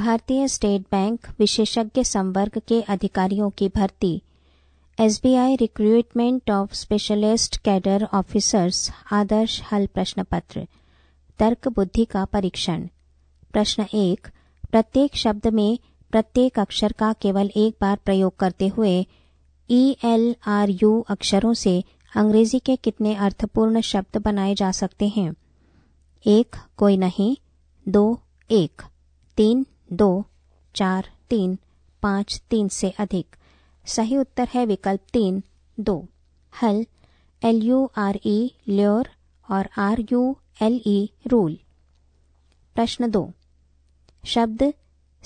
भारतीय state bank विशेषज्ञ संवर्ग के अधिकारियों की भर्ती SBI recruitment of specialist cadre officers आदर्श हल प्रश्न पत्र तर्क बुद्धि का परीक्षण प्रश्न एक प्रत्येक शब्द में प्रत्येक अक्षर का केवल एक बार प्रयोग करते हुए ई एल आर यू अक्षरों से अंग्रेजी के कितने अर्थपूर्ण शब्द बनाए जा सकते हैं एक कोई नहीं दो एक तीन दो चार तीन पाँच तीन से अधिक सही उत्तर है विकल्प तीन दो हल L U R E lure और R U L E rule प्रश्न दो शब्द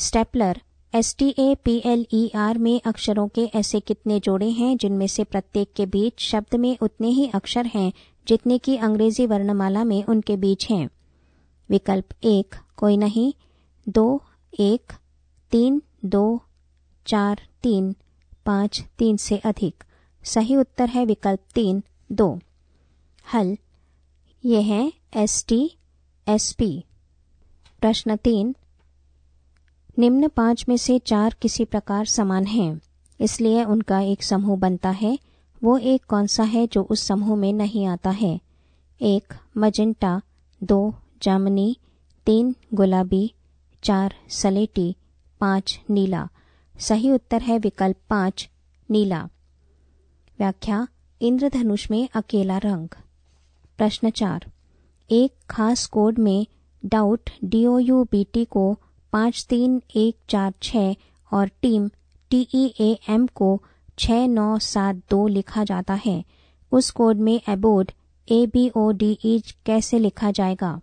stapler S T A P L E R में अक्षरों के ऐसे कितने जोड़े हैं जिनमें से प्रत्येक के बीच शब्द में उतने ही अक्षर हैं जितने की अंग्रेजी वर्णमाला में उनके बीच हैं विकल्प एक कोई नहीं दो एक तीन दो चार तीन पाँच तीन से अधिक सही उत्तर है विकल्प तीन दो हल ये हैं एस टी एस पी प्रश्न तीन निम्न पांच में से चार किसी प्रकार समान हैं इसलिए उनका एक समूह बनता है वो एक कौन सा है जो उस समूह में नहीं आता है एक मजिंटा दो जामनी तीन गुलाबी चार सलेटी पांच नीला सही उत्तर है विकल्प पांच नीला व्याख्या इंद्रधनुष में अकेला रंग प्रश्न चार एक खास कोड में doubt D O U B T को पांच तीन एक चार छ और टीम टीई ए एम को छ नौ सात दो लिखा जाता है उस कोड में एबोड A B O D E कैसे लिखा जाएगा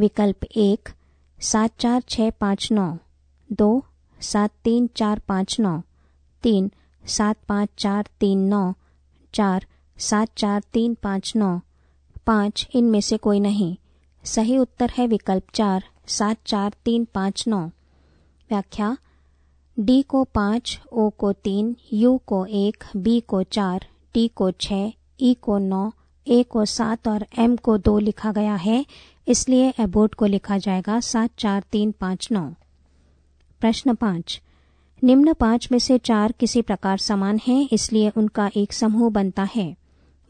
विकल्प एक सात चार छ पाँच नौ दो सात तीन चार पाँच नौ तीन सात पाँच चार तीन नौ चार सात चार तीन पाँच नौ पाँच इनमें से कोई नहीं सही उत्तर है विकल्प चार सात चार तीन पाँच नौ व्याख्या डी को पाँच ओ को तीन यू को एक बी को चार टी को छ ई को नौ ए को सात और एम को दो लिखा गया है इसलिए एबोट को लिखा जाएगा सात चार तीन पांच नौ प्रश्न पांच निम्न पांच में से चार किसी प्रकार समान हैं इसलिए उनका एक समूह बनता है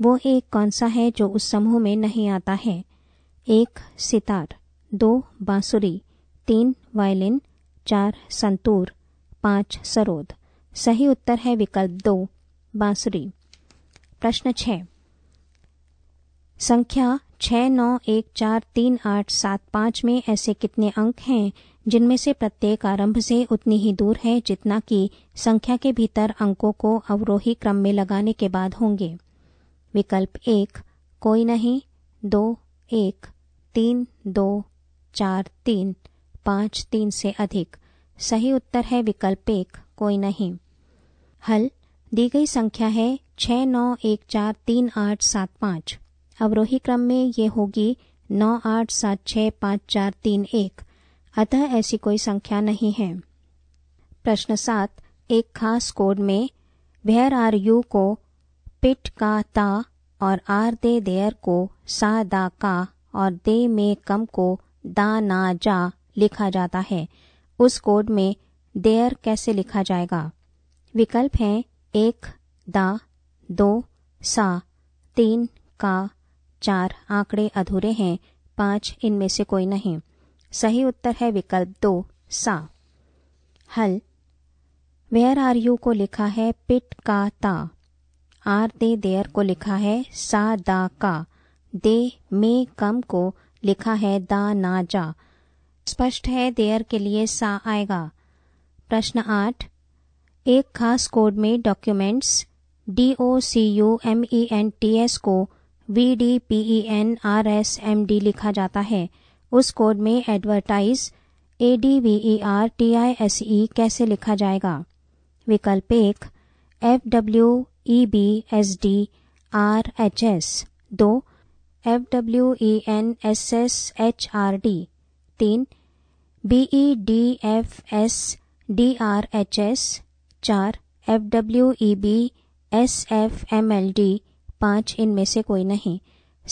वो एक कौन सा है जो उस समूह में नहीं आता है एक सितार दो बांसुरी तीन वायलिन चार संतूर पांच सरोद सही उत्तर है विकल्प दो बांसुरी प्रश्न छ संख्या छः नौ एक चार तीन आठ सात पाँच में ऐसे कितने अंक हैं जिनमें से प्रत्येक आरंभ से उतनी ही दूर है जितना कि संख्या के भीतर अंकों को अवरोही क्रम में लगाने के बाद होंगे विकल्प एक कोई नहीं दो एक तीन दो चार तीन पाँच तीन से अधिक सही उत्तर है विकल्प एक कोई नहीं हल दी गई संख्या है छः नौ एक चार तीन आठ सात पाँच अवरोही क्रम में ये होगी नौ आठ सात छ पाँच चार तीन एक अतः ऐसी कोई संख्या नहीं है प्रश्न सात एक खास कोड में वेयर आर यू को पिट का ता और आर दे देयर को सा दा का और दे में कम को दा ना जा लिखा जाता है उस कोड में देयर कैसे लिखा जाएगा विकल्प हैं एक दा दो सा तीन का चार आंकड़े अधूरे हैं पांच इनमें से कोई नहीं सही उत्तर है विकल्प दो सा हल वेयर आर यू को लिखा है पिट का ता आर दे देयर को लिखा है सा दा का दे मे कम को लिखा है दा ना जा स्पष्ट है देयर के लिए सा आएगा प्रश्न आठ एक खास कोड में documents D O C U M E N T S को V D P E N R S M D लिखा जाता है उस कोड में advertise A D V E R T I S E कैसे लिखा जाएगा विकल्प एक F W E B S D R H S दो F W E N S S H R D तीन B E D F S D R H S चार F W E B S F M L D पांच इनमें से कोई नहीं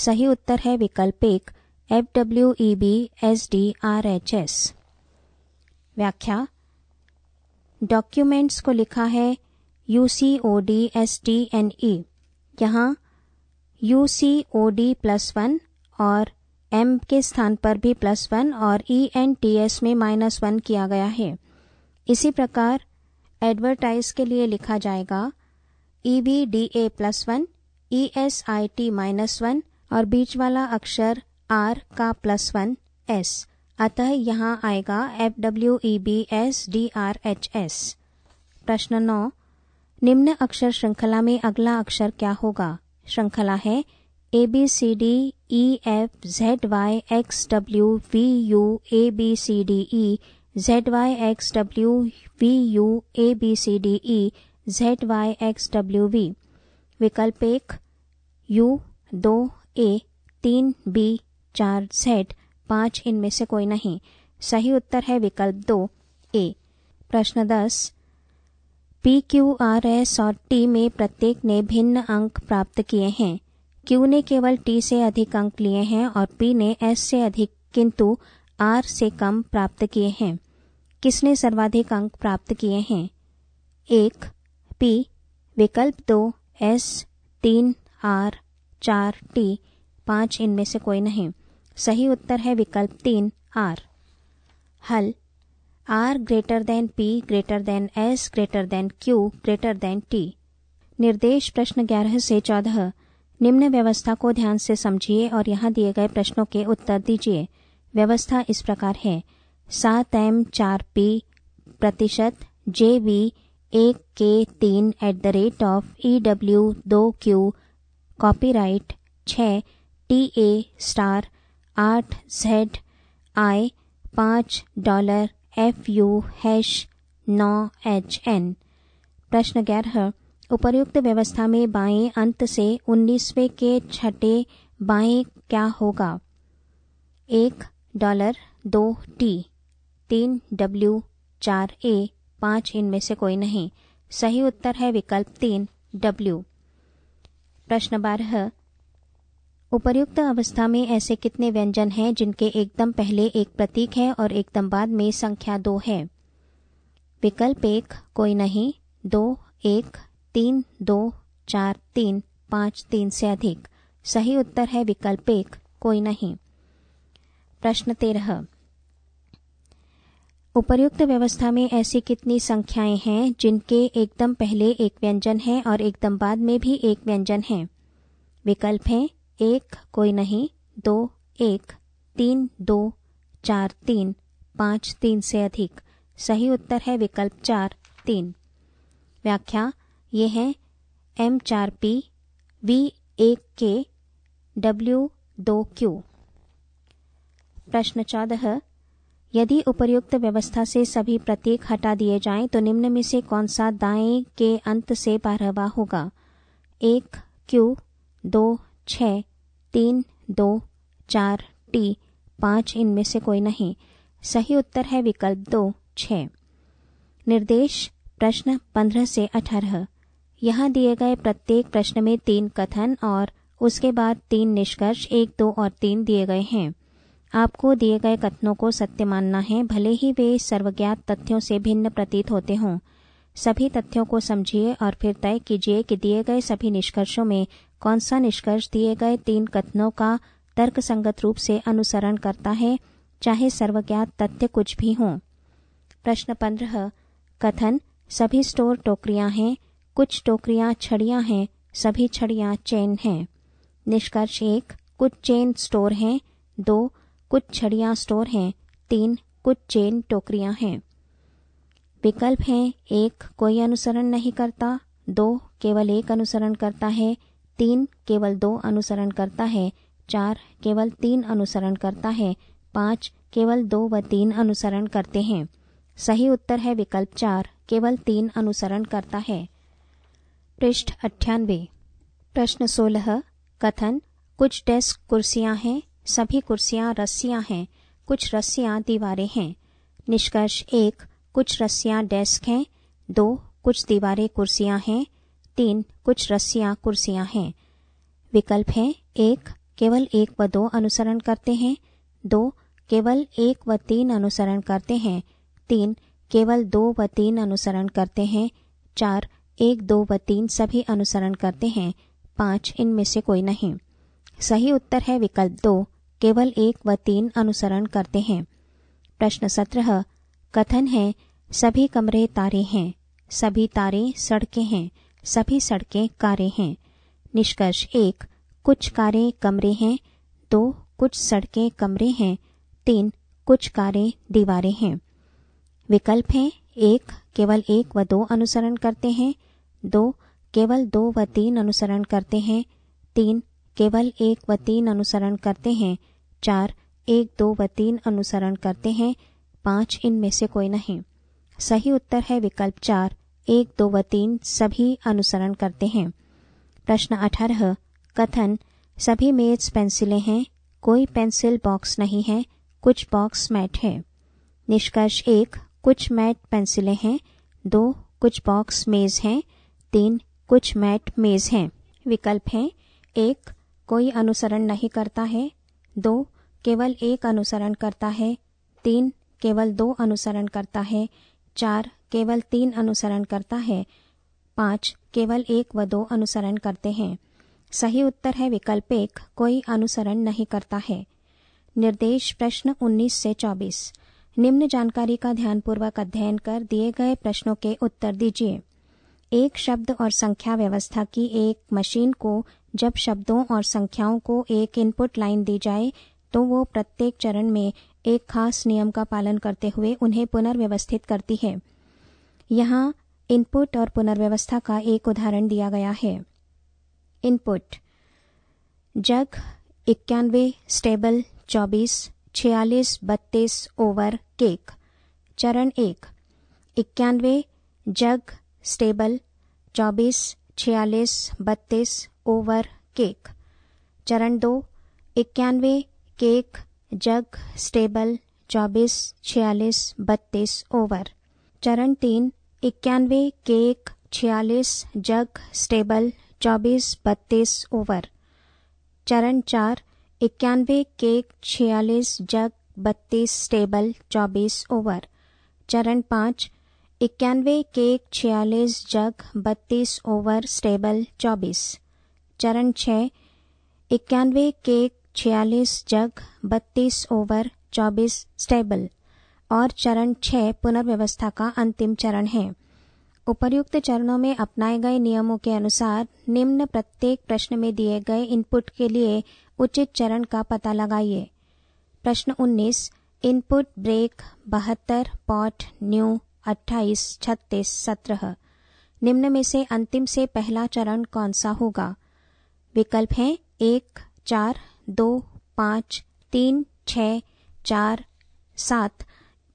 सही उत्तर है विकल्प एक F W E B S D R H S व्याख्या डॉक्यूमेंट्स को लिखा है U C O D S T N E यहाँ U C O D plus one और एम के स्थान पर भी प्लस वन और ई एन टी एस में माइनस वन किया गया है इसी प्रकार एडवर्टाइज के लिए लिखा जाएगा E B D A plus one E S I T minus one और बीच वाला अक्षर आर का प्लस वन एस अतः यहाँ आएगा F W E B S D R H S प्रश्न नौ निम्न अक्षर श्रृंखला में अगला अक्षर क्या होगा श्रृंखला है A B C D E F Z Y X W V U A B C D E Z Y X W V U A B C D E Z Y X W V विकल्प एक you दो ए तीन B चार set पांच इनमें से कोई नहीं सही उत्तर है विकल्प दो ए प्रश्न दस पी क्यू आर एस और टी में प्रत्येक ने भिन्न अंक प्राप्त किए हैं क्यू ने केवल टी से अधिक अंक लिए हैं और पी ने एस से अधिक किंतु आर से कम प्राप्त किए हैं किसने सर्वाधिक अंक प्राप्त किए हैं एक पी विकल्प दो एस तीन आर चार टी पांच इनमें से कोई नहीं सही उत्तर है विकल्प तीन आर हल R greater than P greater than S greater than Q greater than T निर्देश प्रश्न ग्यारह से चौदह निम्न व्यवस्था को ध्यान से समझिए और यहाँ दिए गए प्रश्नों के उत्तर दीजिए व्यवस्था इस प्रकार है सात एम चार पी प्रतिशत जे वी एक के तीन at the rate of E W दो क्यू कॉपीराइट छ टी ए स्टार आठ जेड आई पाँच डॉलर एफ यू हैश नौ एच एन प्रश्न ग्यारह उपर्युक्त व्यवस्था में बाएं अंत से उन्नीसवें के छठे बाएं क्या होगा एक डॉलर दो टी तीन डब्ल्यू चार ए पाँच इनमें से कोई नहीं सही उत्तर है विकल्प तीन डब्ल्यू प्रश्न बारह उपर्युक्त अवस्था में ऐसे कितने व्यंजन हैं जिनके एकदम पहले एक प्रतीक है और एकदम बाद में संख्या दो है विकल्प एक कोई नहीं दो एक तीन दो चार तीन पांच तीन से अधिक सही उत्तर है विकल्प एक कोई नहीं प्रश्न तेरह उपर्युक्त व्यवस्था में ऐसी कितनी संख्याएं हैं जिनके एकदम पहले एक व्यंजन है और एकदम बाद में भी एक व्यंजन है विकल्प हैं एक कोई नहीं दो एक तीन दो चार तीन पांच तीन से अधिक सही उत्तर है विकल्प चार तीन व्याख्या ये है एम चार पी वी एक के डब्ल्यू दो क्यू प्रश्न चौदह यदि उपर्युक्त व्यवस्था से सभी प्रतीक हटा दिए जाएं तो निम्न में से कौन सा दाएं के अंत से बारहवा होगा एक क्यू दो छ तीन दो चार टी पांच इनमें से कोई नहीं सही उत्तर है विकल्प दो छ निर्देश प्रश्न पंद्रह से अठारह यहाँ दिए गए प्रत्येक प्रश्न में तीन कथन और उसके बाद तीन निष्कर्ष एक दो और तीन दिए गए हैं आपको दिए गए कथनों को सत्य मानना है भले ही वे सर्वज्ञात तथ्यों से भिन्न प्रतीत होते हों सभी तथ्यों को समझिए और फिर तय कीजिए कि दिए गए सभी निष्कर्षों में कौन सा निष्कर्ष दिए गए तीन कथनों का तर्कसंगत रूप से अनुसरण करता है चाहे सर्वज्ञात तथ्य कुछ भी हों प्रश्न पंद्रह कथन सभी स्टोर टोकरियां हैं कुछ टोकरियां छड़ियां हैं सभी छड़ियां चेन हैं निष्कर्ष एक कुछ चेन स्टोर हैं दो कुछ छड़ियां स्टोर हैं तीन कुछ चेन टोकरियां हैं विकल्प हैं एक कोई अनुसरण नहीं करता दो केवल एक अनुसरण करता है तीन केवल दो अनुसरण करता है चार केवल तीन अनुसरण करता है पांच केवल दो व तीन अनुसरण करते हैं सही उत्तर है विकल्प चार केवल तीन अनुसरण करता है पृष्ठ अट्ठानबे प्रश्न सोलह कथन कुछ डेस्क कुर्सियां हैं सभी कुर्सियां रस्सियां हैं कुछ रस्सियां दीवारें हैं निष्कर्ष एक कुछ रस्सियां डेस्क हैं दो कुछ दीवारें कुर्सियां हैं तीन कुछ रस्सियां कुर्सियां हैं विकल्प हैं एक केवल एक व दो अनुसरण करते हैं दो केवल एक व तीन अनुसरण करते हैं तीन केवल दो व तीन अनुसरण करते हैं चार एक दो व तीन सभी अनुसरण करते हैं पांच इनमें से कोई नहीं सही उत्तर है विकल्प दो केवल एक व तीन अनुसरण करते हैं प्रश्न सत्रह कथन है सभी कमरे तारे हैं सभी तारे सड़कें हैं सभी सड़कें कारे हैं निष्कर्ष एक कुछ कारें कमरे हैं दो कुछ सड़कें कमरे हैं तीन कुछ कारें दीवारें हैं विकल्प हैं एक केवल एक व दो अनुसरण करते हैं दो केवल दो व तीन अनुसरण करते हैं तीन केवल एक व तीन अनुसरण करते हैं चार एक दो व तीन अनुसरण करते हैं पांच इनमें से कोई नहीं सही उत्तर है विकल्प चार एक दो व तीन सभी अनुसरण करते हैं प्रश्न अठारह कथन सभी मेज पेंसिलें हैं कोई पेंसिल बॉक्स नहीं है कुछ बॉक्स मैट है निष्कर्ष एक कुछ मैट पेंसिलें हैं दो कुछ बॉक्स मेज हैं तीन कुछ मैट मेज हैं विकल्प हैं एक कोई अनुसरण नहीं करता है दो केवल एक अनुसरण करता है तीन केवल दो अनुसरण करता है चार केवल तीन अनुसरण करता है पाँच केवल एक व दो अनुसरण करते हैं सही उत्तर है विकल्प एक कोई अनुसरण नहीं करता है निर्देश प्रश्न 19 से 24 निम्न जानकारी का ध्यानपूर्वक अध्ययन कर दिए गए प्रश्नों के उत्तर दीजिए एक शब्द और संख्या व्यवस्था की एक मशीन को जब शब्दों और संख्याओं को एक इनपुट लाइन दी जाए तो वो प्रत्येक चरण में एक खास नियम का पालन करते हुए उन्हें पुनर्व्यवस्थित करती है यहाँ इनपुट और पुनर्व्यवस्था का एक उदाहरण दिया गया है इनपुट जग इक्यानवे स्टेबल चौबीस छियालीस बत्तीस ओवर केक चरण एक इक्यानवे जग स्टेबल चौबीस छियालीस बत्तीस ओवर केक चरण दो इक्यानवे केक जग स्टेबल चौबीस छियालीस बत्तीस ओवर चरण तीन इक्यानवे केक छियालीस जग स्टेबल चौबीस बत्तीस ओवर चरण चार इक्यानवे केक छियालीस जग बत्तीस स्टेबल चौबीस ओवर चरण पाँच इक्यानवे केक छियालीस जग बत्तीस ओवर स्टेबल चौबीस चरण छः इक्यानवे केक छियालीस जग बत्तीस ओवर चौबीस स्टेबल और चरण छह पुनर्व्यवस्था का अंतिम चरण है उपर्युक्त चरणों में अपनाए गए नियमों के अनुसार निम्न प्रत्येक प्रश्न में दिए गए इनपुट के लिए उचित चरण का पता लगाइए प्रश्न 19 इनपुट ब्रेक बहत्तर पॉट न्यू अट्ठाईस छत्तीस सत्रह निम्न में से अंतिम से पहला चरण कौन सा होगा विकल्प हैं एक चार दो पाँच तीन छ चार सात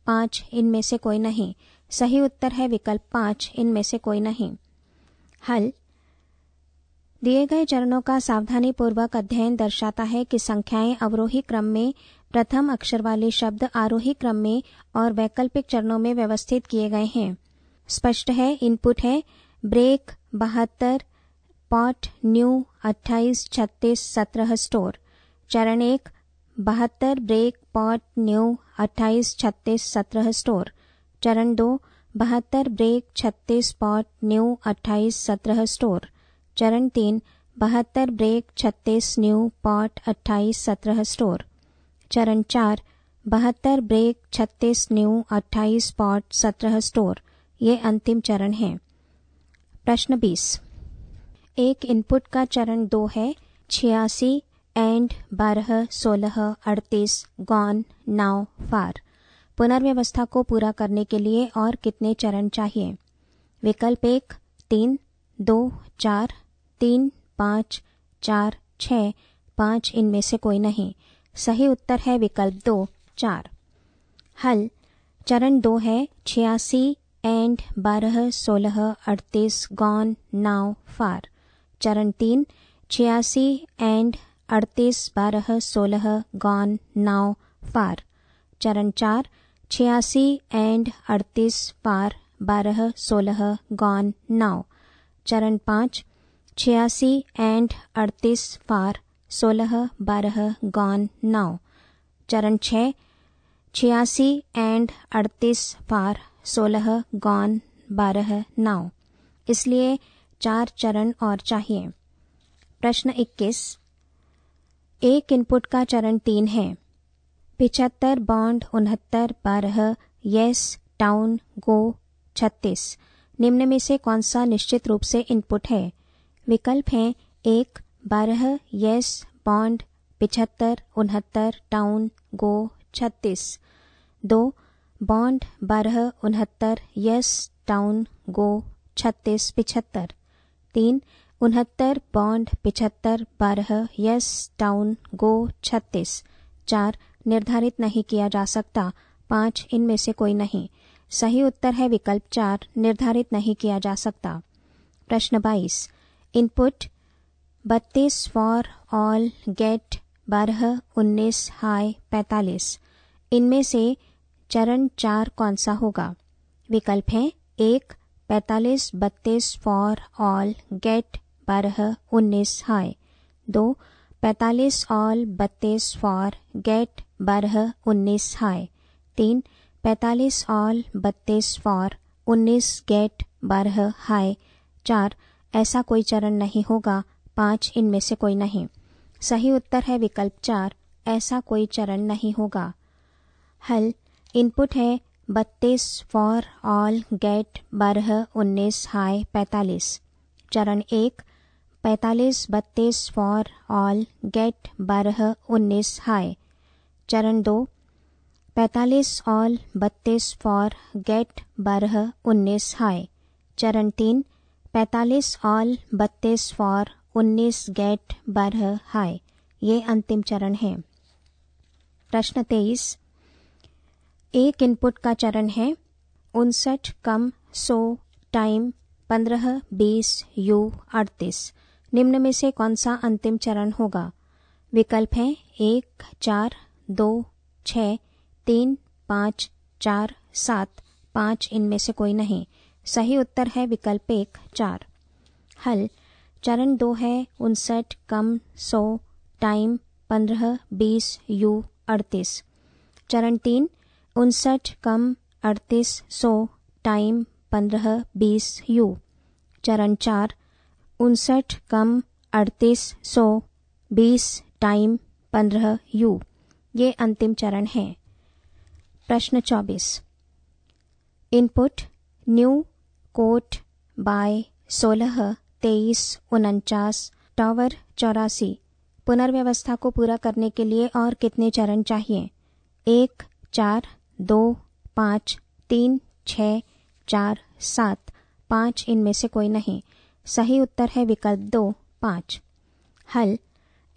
पाँच इनमें से कोई नहीं सही उत्तर है विकल्प पाँच इनमें से कोई नहीं हल दिए गए चरणों का सावधानी पूर्वक अध्ययन दर्शाता है कि संख्याएं अवरोही क्रम में प्रथम अक्षर वाले शब्द आरोही क्रम में और वैकल्पिक चरणों में व्यवस्थित किए गए हैं स्पष्ट है इनपुट है ब्रेक बहत्तर पॉट न्यू अट्ठाईस छत्तीस सत्रह स्टोर चरण एक बहत्तर ब्रेक पॉट न्यू अट्ठाईस छत्तीस सत्रह स्टोर चरण दो बहत्तर ब्रेक छत्तीस पॉट न्यू अट्ठाईस सत्रह स्टोर चरण तीन बहत्तर ब्रेक छत्तीस न्यू पॉट अट्ठाईस सत्रह स्टोर चरण चार बहत्तर ब्रेक छत्तीस न्यू अट्ठाईस पॉट सत्रह स्टोर ये अंतिम चरण है प्रश्न बीस एक इनपुट का चरण दो है छियासी एंड बारह सोलह अड़तीस गॉन नाउ फार पुनर्व्यवस्था को पूरा करने के लिए और कितने चरण चाहिए विकल्प एक तीन दो चार तीन पाँच चार छ पाँच इनमें से कोई नहीं सही उत्तर है विकल्प दो चार हल चरण दो है छियासी एंड बारह सोलह अड़तीस गॉन नाउ फार चरण तीन छियासी एंड अड़तीस बारह सोलह गौन नाव फार चरण चार छियासी एंड अड़तीस फार बारह सोलह गौन नाव चरण पांच छियासी एंड अड़तीस फार सोलह बारह गौन नाव चरण छ छियासी एंड अड़तीस फार सोलह गौन बारह नाव इसलिए चार चरण और चाहिए प्रश्न इक्कीस एक इनपुट का चरण तीन है पिछहत्तर बॉन्ड उनहत्तर बारह यस टाउन गो छत्तीस निम्न में से कौन सा निश्चित रूप से इनपुट है विकल्प हैं एक बारह यस बॉन्ड पिछहत्तर उनहत्तर टाउन गो छत्तीस दो बॉन्ड बारह उनहत्तर यस टाउन गो छत्तीस पिछहत्तर तीन उनहत्तर पौंड पिछहत्तर बारह यस टाउन गो छत्तीस चार निर्धारित नहीं किया जा सकता पांच इनमें से कोई नहीं सही उत्तर है विकल्प चार निर्धारित नहीं किया जा सकता प्रश्न बाईस इनपुट बत्तीस फॉर ऑल गेट बारह उन्नीस हाई पैंतालीस इनमें से चरण चार कौन सा होगा विकल्प है एक पैतालीस बत्तीस फॉर ऑल गेट बारह उन्नीस हाय दो पैतालीस ऑल बत्तीस फॉर गेट बारह उन्नीस हाय तीन पैतालीस ऑल बत्तीस फॉर उन्नीस गेट बारह हाय चार ऐसा कोई चरण नहीं होगा पांच इनमें से कोई नहीं सही उत्तर है विकल्प चार ऐसा कोई चरण नहीं होगा हल इनपुट है बत्तीस फॉर ऑल गेट बारह उन्नीस हाय पैतालीस चरण एक पैंतालीस बत्तीस फॉर ऑल गेट बारह उन्नीस हाई चरण दो पैंतालीस ऑल बत्तीस फॉर गेट बारह उन्नीस हाय चरण तीन पैंतालीस ऑल बत्तीस फॉर उन्नीस गेट बारह हाय ये अंतिम चरण है प्रश्न तेईस एक इनपुट का चरण है उनसठ कम सौ टाइम पंद्रह बीस यू अड़तीस निम्न में से कौन सा अंतिम चरण होगा विकल्प हैं एक चार दो छ तीन पाँच चार सात पाँच इनमें से कोई नहीं सही उत्तर है विकल्प एक चार हल चरण दो है उनसठ कम सौ टाइम पंद्रह बीस यू अड़तीस चरण तीन उनसठ कम अड़तीस सौ टाइम पंद्रह बीस यू चरण चार उनसठ कम अड़तीस सौ बीस टाइम पंद्रह यू ये अंतिम चरण है प्रश्न चौबीस इनपुट न्यू कोट बाय सोलह तेईस उनचास टावर चौरासी पुनर्व्यवस्था को पूरा करने के लिए और कितने चरण चाहिए एक चार दो पाँच तीन छ चार सात पाँच इनमें से कोई नहीं सही उत्तर है विकल्प दो पाँच हल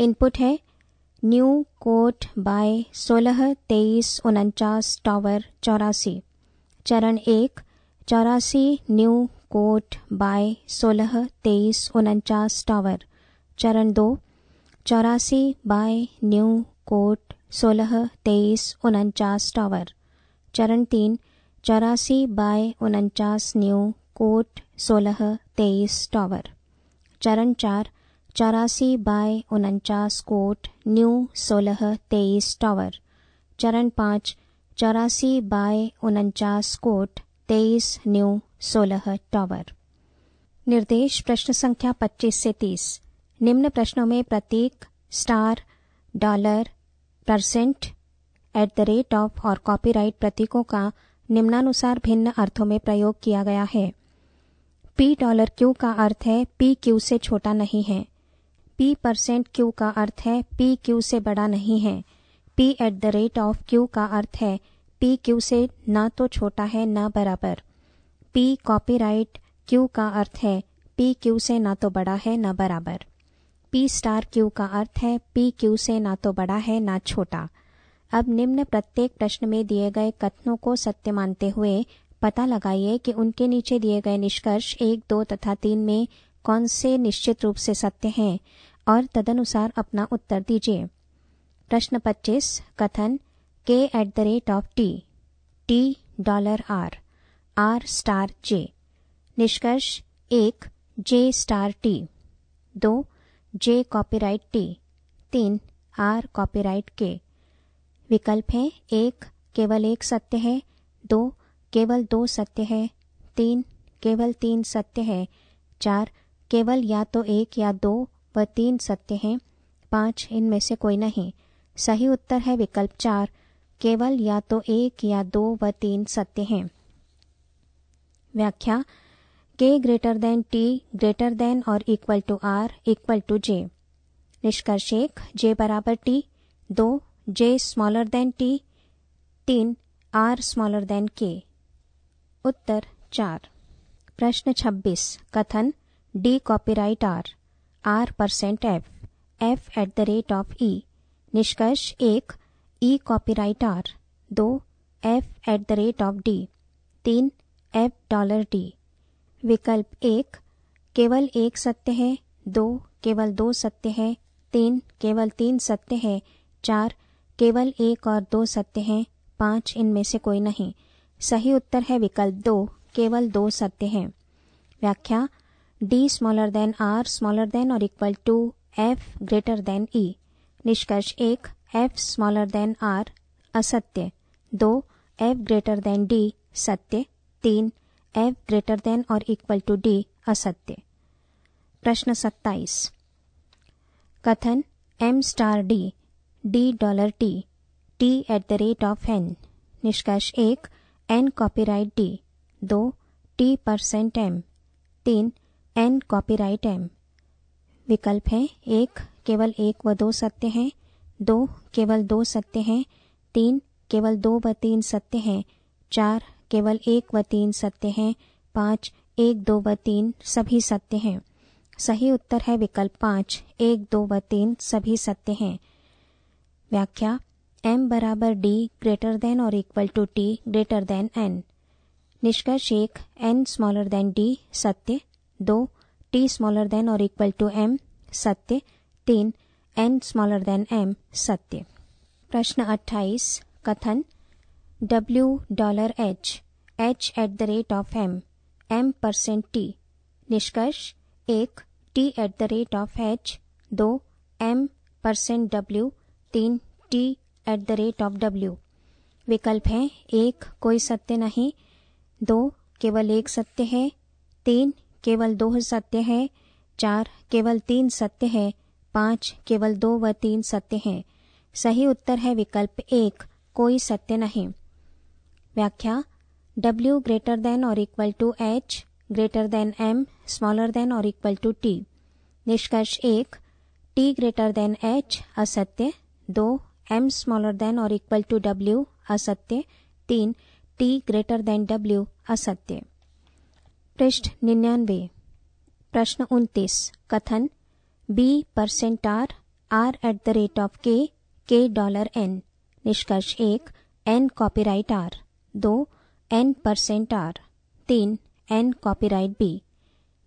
इनपुट है न्यू कोट बाय सोलह तेईस उनचास टॉवर चौरासी चरण एक चौरासी न्यू कोट बाय सोलह तेईस उनचास टावर चरण दो चौरासी बाय न्यू कोट सोलह तेईस उनचास टावर चरण तीन चौरासी बाय उनचास न्यू कोट सोलह तेईस टॉवर चरण चार चौरासी बाय उनचास कोट न्यू सोलह तेईस टॉवर चरण पाँच चौरासी बाय उनचास कोट तेईस न्यू सोलह टॉवर निर्देश प्रश्न संख्या पच्चीस से तीस निम्न प्रश्नों में प्रतीक star dollar percent at the rate of और कॉपीराइट प्रतीकों का निम्नानुसार भिन्न अर्थों में प्रयोग किया गया है पी डॉलर क्यू का अर्थ है पी क्यू से छोटा नहीं है पी परसेंट क्यू का अर्थ है पी क्यू से बड़ा नहीं है P at the rate of Q का अर्थ है पी क्यू से ना तो छोटा है ना बराबर पी कॉपी राइट क्यू का अर्थ है पी क्यू से ना तो बड़ा है ना बराबर पी स्टार क्यू का अर्थ है पी क्यू से ना तो बड़ा है ना छोटा अब निम्न प्रत्येक प्रश्न में दिए गए कथनों को सत्य मानते हुए पता लगाइए कि उनके नीचे दिए गए निष्कर्ष एक दो तथा तीन में कौन से निश्चित रूप से सत्य हैं और तदनुसार अपना उत्तर दीजिए प्रश्न 25 कथन K at the rate of T T dollar R R star J निष्कर्ष एक जे स्टार टी दो जे कॉपीराइट टी तीन आर कॉपीराइट के विकल्प हैं एक केवल एक सत्य है दो केवल दो सत्य है तीन केवल तीन सत्य है चार केवल या तो एक या दो व तीन सत्य हैं पाँच इनमें से कोई नहीं सही उत्तर है विकल्प चार केवल या तो एक या दो व तीन सत्य हैं व्याख्या K greater than T greater than और equal to R equal to J निष्कर्ष एक जे बराबर टी दो जे स्मॉलर देन टी तीन आर स्मॉलर देन के उत्तर चार प्रश्न छब्बीस कथन D copyright R R percent F F at the rate of E निष्कर्ष एक ई कॉपीराइट आर दो F at the rate of D तीन एफ डॉलर डी विकल्प एक केवल एक सत्य है दो केवल दो सत्य है तीन केवल तीन सत्य है चार केवल एक और दो सत्य हैं पांच इनमें से कोई नहीं सही उत्तर है विकल्प दो केवल दो सत्य हैं व्याख्या D smaller than R smaller than और equal to F greater than E निष्कर्ष एक एफ स्मॉलर देन आर असत्य दो एफ ग्रेटर देन डी सत्य तीन एफ ग्रेटर देन और इक्वल टू डी असत्य प्रश्न सत्ताईस कथन M star D D dollar T T at the rate of N निष्कर्ष एक एन कॉपीराइट डी दो टी परसेंट एम तीन एन कॉपीराइट एम विकल्प हैं एक केवल एक व दो सत्य हैं दो केवल दो सत्य हैं तीन केवल दो व तीन सत्य हैं चार केवल एक व तीन सत्य हैं पाँच एक दो व तीन सभी सत्य हैं सही उत्तर है विकल्प पाँच एक दो व तीन सभी सत्य हैं व्याख्या एम बराबर डी ग्रेटर देन और equal to T greater than N निष्कर्ष एक एन स्मॉलर देन डी सत्य दो टी स्मॉलर देन और इक्वल टू एम सत्य तीन एन स्मॉलर देन एम सत्य प्रश्न अट्ठाईस कथन W dollar H H at the rate of M M percent T निष्कर्ष एक T at the rate of H दो एम परसेंट डब्ल्यू तीन T at the rate of W विकल्प हैं एक कोई सत्य नहीं दो केवल एक सत्य है तीन केवल दो सत्य है चार केवल तीन सत्य है पांच केवल दो व तीन सत्य हैं सही उत्तर है विकल्प एक कोई सत्य नहीं व्याख्या डब्ल्यू ग्रेटर देन और equal to H greater than M smaller than और इक्वल टू टी निष्कर्ष एक टी ग्रेटर देन एच असत्य दो एम स्मॉलर देन और इक्वल टू डब्ल्यू असत्य तीन टी ग्रेटर देन डब्ल्यू असत्य पृष्ठ निन्यानवे प्रश्न उन्तीस कथन B percent R R at the rate of K K dollar N निष्कर्ष एक एन कॉपीराइट आर दो एन परसेंट आर तीन एन कॉपीराइट बी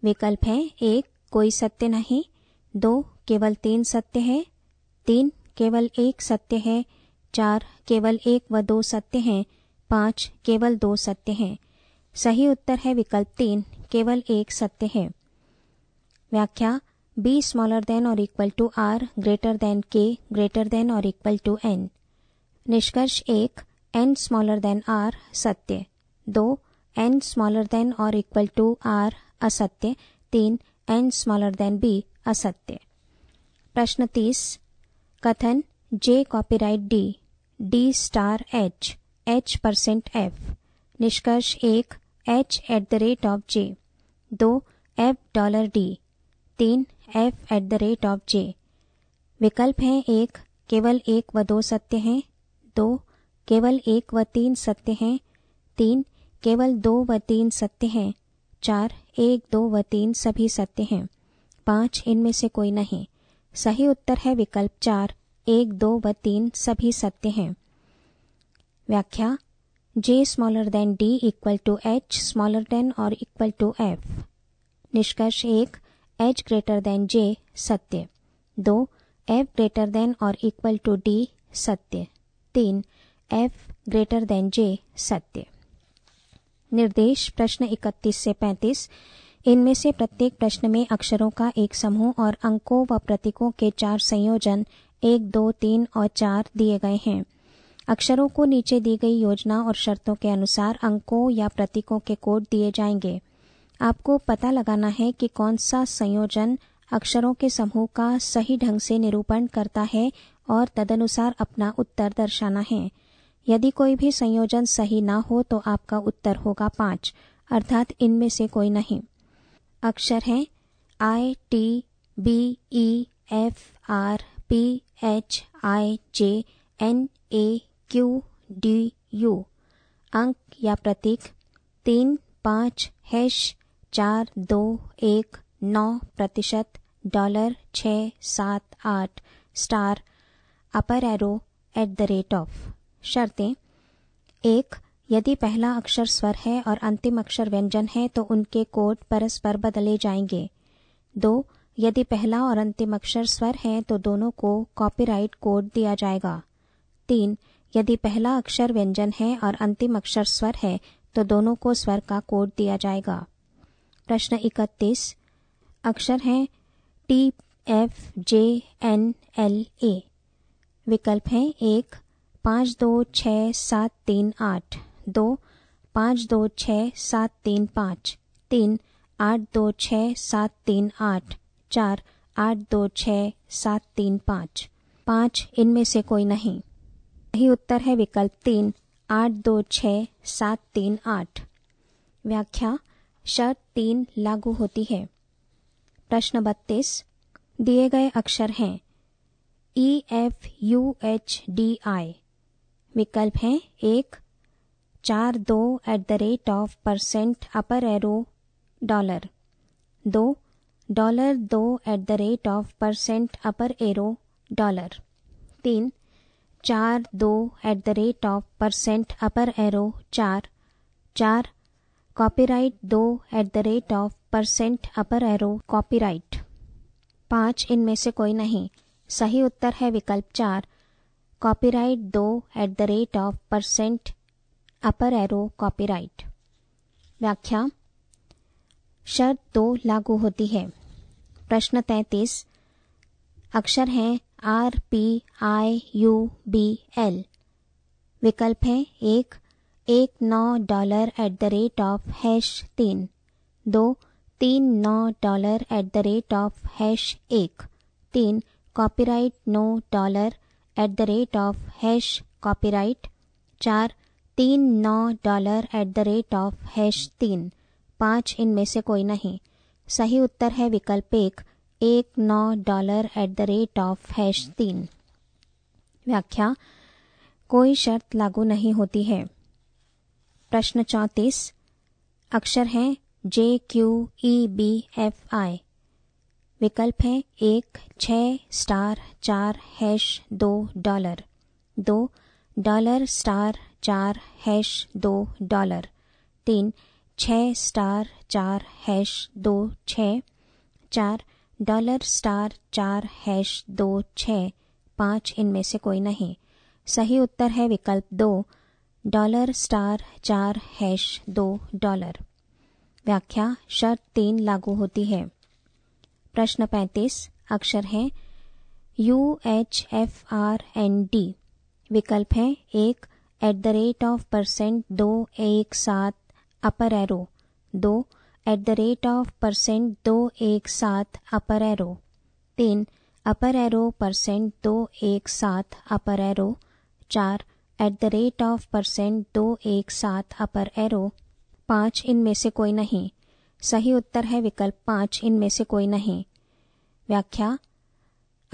विकल्प है एक कोई सत्य नहीं दो केवल तीन सत्य है तीन केवल एक सत्य है चार केवल एक व दो सत्य हैं पाँच केवल दो सत्य हैं सही उत्तर है विकल्प तीन केवल एक सत्य है व्याख्या बी स्मॉलर देन और equal to R greater than K greater than और इक्वल टू एन निष्कर्ष एक एन स्मॉलर देन आर सत्य दो एन स्मॉलर देन और इक्वल टू आर असत्य तीन एन स्मॉलर देन बी असत्य प्रश्न तीस कथन J copyright D D star H H percent F निष्कर्ष एक H at the rate of J दो एफ डॉलर डी तीन F at the rate of J विकल्प हैं एक केवल एक व दो सत्य हैं दो केवल एक व तीन सत्य हैं तीन केवल दो व तीन सत्य हैं चार एक दो व तीन सभी सत्य हैं पाँच इनमें से कोई नहीं सही उत्तर है विकल्प चार एक दो व तीन सभी सत्य हैं व्याख्या J smaller than D equal to H smaller than और इक्वल टू एफ निष्कर्ष एक एच ग्रेटर देन जे सत्य दो एफ ग्रेटर देन और इक्वल टू डी सत्य तीन एफ ग्रेटर देन जे सत्य निर्देश प्रश्न 31 से 35 इनमें से प्रत्येक प्रश्न में अक्षरों का एक समूह और अंकों व प्रतीकों के चार संयोजन एक दो तीन और चार दिए गए हैं अक्षरों को नीचे दी गई योजना और शर्तों के अनुसार अंकों या प्रतीकों के कोड दिए जाएंगे आपको पता लगाना है कि कौन सा संयोजन अक्षरों के समूह का सही ढंग से निरूपण करता है और तदनुसार अपना उत्तर दर्शाना है यदि कोई भी संयोजन सही ना हो तो आपका उत्तर होगा पांच अर्थात इनमें से कोई नहीं अक्षर हैं I T B E F R P H I J N A Q D U अंक या प्रतीक तीन पाँच हैश चार दो एक नौ प्रतिशत डॉलर छ सात आठ star upper arrow at the rate of शर्तें एक यदि पहला अक्षर स्वर है और अंतिम अक्षर व्यंजन है तो उनके कोड परस्पर बदले जाएंगे दो यदि पहला और अंतिम अक्षर स्वर है तो दोनों को कॉपीराइट कोड दिया जाएगा तीन यदि पहला अक्षर व्यंजन है और अंतिम अक्षर स्वर है तो दोनों को स्वर का कोड दिया जाएगा प्रश्न इकतीस अक्षर हैं T F J N L A विकल्प हैं एक पाँच दो छ सात तीन आठ दो पाँच दो छ सात तीन पाँच तीन आठ दो छ सात तीन आठ चार आठ दो छ सात तीन पाँच पाँच इनमें से कोई नहीं यही उत्तर है विकल्प तीन आठ दो छ सात तीन आठ व्याख्या शर्त तीन लागू होती है प्रश्न बत्तीस दिए गए अक्षर हैं E F U H D I विकल्प हैं एक चार दो at the rate of percent upper arrow dollar दो डॉलर दो at the rate of percent upper arrow dollar तीन चार दो at the rate of percent upper arrow चार चार कॉपीराइट दो at the rate of percent upper arrow copyright पाँच इनमें से कोई नहीं सही उत्तर है विकल्प चार कॉपीराइट दो at the rate of percent upper arrow copyright व्याख्या शर्त दो लागू होती है प्रश्न तैतीस अक्षर हैं R P I U B L विकल्प हैं एक एक नौ dollar at the rate of hash तीन दो तीन नौ dollar at the rate of hash एक तीन कॉपीराइट नौ dollar at the rate of hash copyright चार तीन नौ dollar at the rate of hash तीन पाँच इनमें से कोई नहीं सही उत्तर है विकल्प एक एक नौ dollar at the rate of hash तीन व्याख्या कोई शर्त लागू नहीं होती है प्रश्न चौंतीस अक्षर हैं J Q E B F I विकल्प हैं एक छ स्टार चार हैश दो डॉलर दो डॉलर स्टार चार हैश दो डॉलर तीन छ स्टार चार हैश दो छ चार डॉलर स्टार चार हैश दो छ पाँच इनमें से कोई नहीं सही उत्तर है विकल्प दो डॉलर स्टार चार हैश दो डॉलर व्याख्या शर्त तीन लागू होती है प्रश्न पैंतीस अक्षर है U H F R N D विकल्प है एक at the rate of percent दो एक सात अपर एरो दो at the rate of percent दो एक सात अपर एरो तीन अपर एरो परसेंट दो एक सात अपर एरो चार at the rate of percent दो एक सात अपर एरो पाँच इनमें से कोई नहीं सही उत्तर है विकल्प पाँच इनमें से कोई नहीं व्याख्या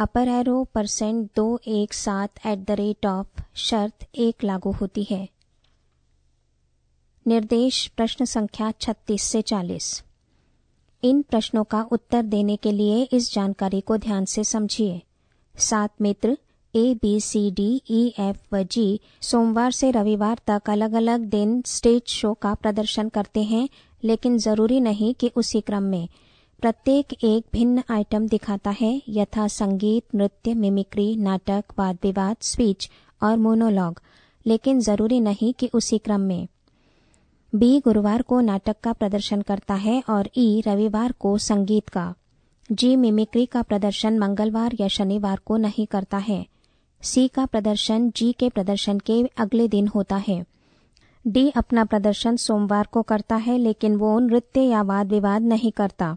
अपर एरो परसेंट दो एक सात एट द रेट ऑफ शर्त एक लागू होती है निर्देश प्रश्न संख्या 36 से 40 इन प्रश्नों का उत्तर देने के लिए इस जानकारी को ध्यान से समझिए सात मित्र A B C D E F व जी सोमवार से रविवार तक अलग अलग दिन स्टेज शो का प्रदर्शन करते हैं लेकिन जरूरी नहीं कि उसी क्रम में प्रत्येक एक भिन्न आइटम दिखाता है यथा संगीत नृत्य मिमिक्री नाटक वाद विवाद स्पीच और मोनोलॉग लेकिन जरूरी नहीं कि उसी क्रम में बी गुरुवार को नाटक का प्रदर्शन करता है और ई रविवार को संगीत का जी मिमिक्री का प्रदर्शन मंगलवार या शनिवार को नहीं करता है सी का प्रदर्शन जी के प्रदर्शन के अगले दिन होता है डी अपना प्रदर्शन सोमवार को करता है लेकिन वो नृत्य या वाद विवाद नहीं करता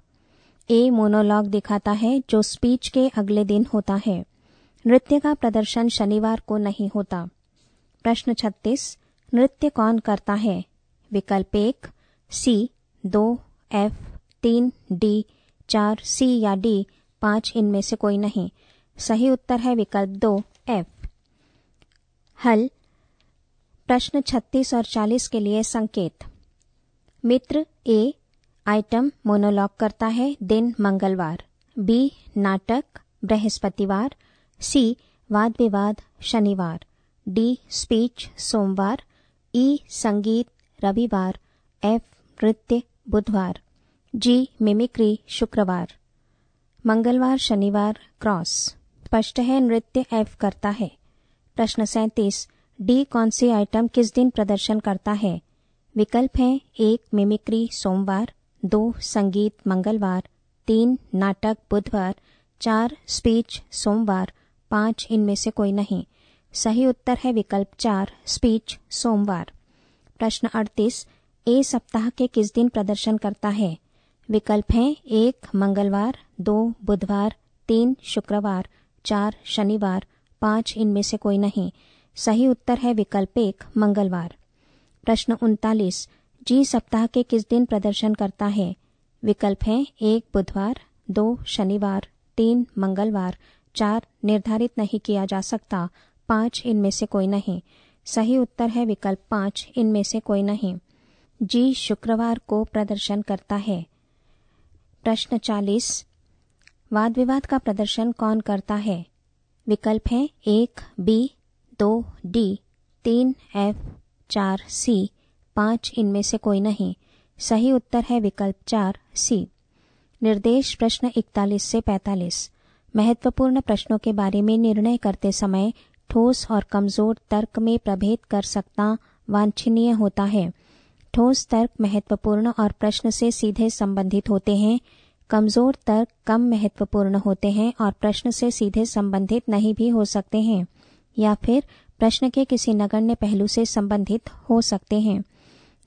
ए मोनोलॉग दिखाता है जो स्पीच के अगले दिन होता है नृत्य का प्रदर्शन शनिवार को नहीं होता प्रश्न छत्तीस नृत्य कौन करता है विकल्प एक सी दो एफ तीन डी चार सी या डी पांच इनमें से कोई नहीं सही उत्तर है विकल्प दो एफ हल प्रश्न 36 और 40 के लिए संकेत मित्र ए आइटम मोनोलॉग करता है दिन मंगलवार बी नाटक बृहस्पतिवार सी वाद विवाद शनिवार डी स्पीच सोमवार ई संगीत रविवार एफ नृत्य बुधवार जी मिमिक्री शुक्रवार मंगलवार शनिवार क्रॉस स्पष्ट है नृत्य एफ करता है प्रश्न सैंतीस डी कौन से आइटम किस दिन प्रदर्शन करता है विकल्प है एक मिमिक्री सोमवार दो संगीत मंगलवार तीन नाटक बुधवार चार स्पीच सोमवार पांच इनमें से कोई नहीं सही उत्तर है विकल्प चार स्पीच सोमवार प्रश्न अड़तीस ए सप्ताह के किस दिन प्रदर्शन करता है विकल्प हैं एक मंगलवार दो बुधवार तीन शुक्रवार चार शनिवार पांच इनमें से कोई नहीं सही उत्तर है विकल्प एक मंगलवार प्रश्न उनतालीस जी सप्ताह के किस दिन प्रदर्शन करता है विकल्प हैं एक बुधवार दो शनिवार तीन मंगलवार चार निर्धारित नहीं किया जा सकता पांच इनमें से कोई नहीं सही उत्तर है विकल्प पांच इनमें से कोई नहीं जी शुक्रवार को प्रदर्शन करता है प्रश्न चालीस वाद विवाद का प्रदर्शन कौन करता है विकल्प हैं एक बी दो डी तीन एफ चार सी पांच इनमें से कोई नहीं सही उत्तर है विकल्प चार सी निर्देश प्रश्न 41 से 45 महत्वपूर्ण प्रश्नों के बारे में निर्णय करते समय ठोस और कमजोर तर्क में प्रभेद कर सकना वांछनीय होता है ठोस तर्क महत्वपूर्ण और प्रश्न से सीधे संबंधित होते हैं कमजोर तर्क कम महत्वपूर्ण होते हैं और प्रश्न से सीधे संबंधित नहीं भी हो सकते हैं या फिर प्रश्न के किसी नगण्य पहलू से संबंधित हो सकते हैं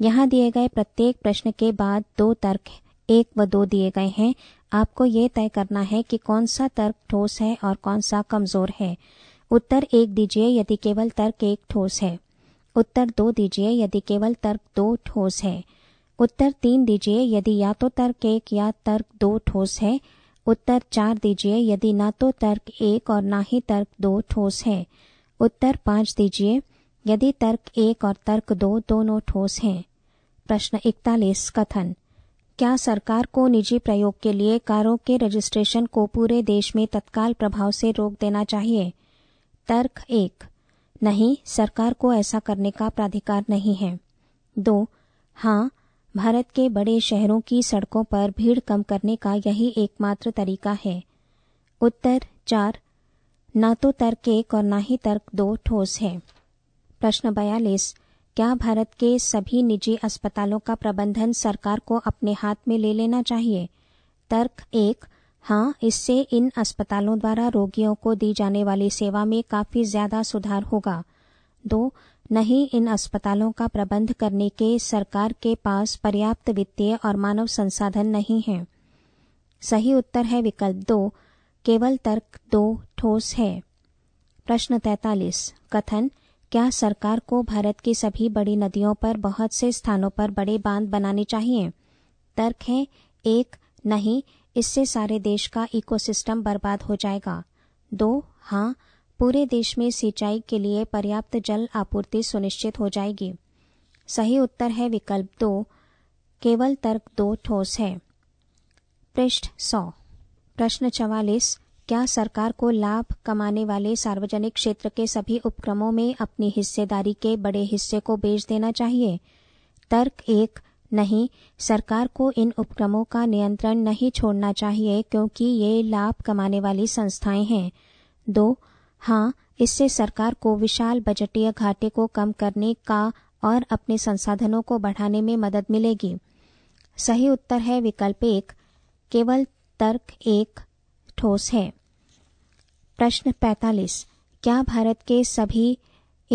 यहाँ दिए गए प्रत्येक प्रश्न के बाद दो तर्क एक व दो दिए गए हैं आपको ये तय करना है कि कौन सा तर्क ठोस है और कौन सा कमजोर है उत्तर एक दीजिए यदि केवल तर्क एक ठोस है उत्तर दो दीजिए यदि केवल तर्क दो ठोस है उत्तर तीन दीजिए यदि या तो तर्क एक या तर्क दो ठोस है उत्तर चार दीजिए यदि ना तो तर्क एक और ना ही तर्क दो ठोस है उत्तर पांच दीजिए यदि तर्क एक और तर्क दो दोनों ठोस हैं प्रश्न इकतालीस कथन क्या सरकार को निजी प्रयोग के लिए कारों के रजिस्ट्रेशन को पूरे देश में तत्काल प्रभाव से रोक देना चाहिए तर्क एक नहीं सरकार को ऐसा करने का प्राधिकार नहीं है दो हाँ भारत के बड़े शहरों की सड़कों पर भीड़ कम करने का यही एकमात्र तरीका है उत्तर चार ना तो तर्क एक और ना ही तर्क दो ठोस है प्रश्न बयालीस क्या भारत के सभी निजी अस्पतालों का प्रबंधन सरकार को अपने हाथ में ले लेना चाहिए तर्क एक हाँ इससे इन अस्पतालों द्वारा रोगियों को दी जाने वाली सेवा में काफी ज्यादा सुधार होगा दो नहीं इन अस्पतालों का प्रबंध करने के सरकार के पास पर्याप्त वित्तीय और मानव संसाधन नहीं है सही उत्तर है विकल्प दो केवल तर्क दो ठोस है प्रश्न तैतालीस कथन क्या सरकार को भारत की सभी बड़ी नदियों पर बहुत से स्थानों पर बड़े बांध बनाने चाहिए तर्क है एक नहीं इससे सारे देश का इकोसिस्टम बर्बाद हो जाएगा दो हाँ पूरे देश में सिंचाई के लिए पर्याप्त जल आपूर्ति सुनिश्चित हो जाएगी सही उत्तर है विकल्प दो केवल तर्क दो ठोस है पृष्ठ सौ प्रश्न चवालीस क्या सरकार को लाभ कमाने वाले सार्वजनिक क्षेत्र के सभी उपक्रमों में अपनी हिस्सेदारी के बड़े हिस्से को बेच देना चाहिए तर्क एक नहीं सरकार को इन उपक्रमों का नियंत्रण नहीं छोड़ना चाहिए क्योंकि ये लाभ कमाने वाली संस्थाएं हैं दो हाँ इससे सरकार को विशाल बजटीय घाटे को कम करने का और अपने संसाधनों को बढ़ाने में मदद मिलेगी सही उत्तर है विकल्प एक केवल तर्क एक ठोस है प्रश्न 45 क्या भारत के सभी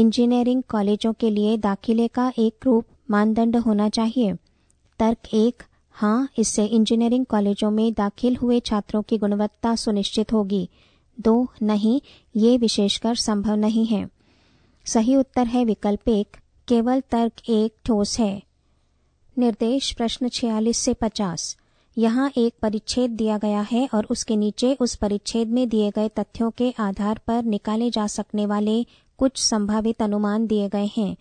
इंजीनियरिंग कॉलेजों के लिए दाखिले का एक रूप मानदंड होना चाहिए तर्क एक हाँ इससे इंजीनियरिंग कॉलेजों में दाखिल हुए छात्रों की गुणवत्ता सुनिश्चित होगी दो नहीं ये विशेषकर संभव नहीं है सही उत्तर है विकल्प एक केवल तर्क एक ठोस है निर्देश प्रश्न 46 से यहाँ एक परिच्छेद दिया गया है और उसके नीचे उस परिच्छेद में दिए गए तथ्यों के आधार पर निकाले जा सकने वाले कुछ संभावित अनुमान दिए गए हैं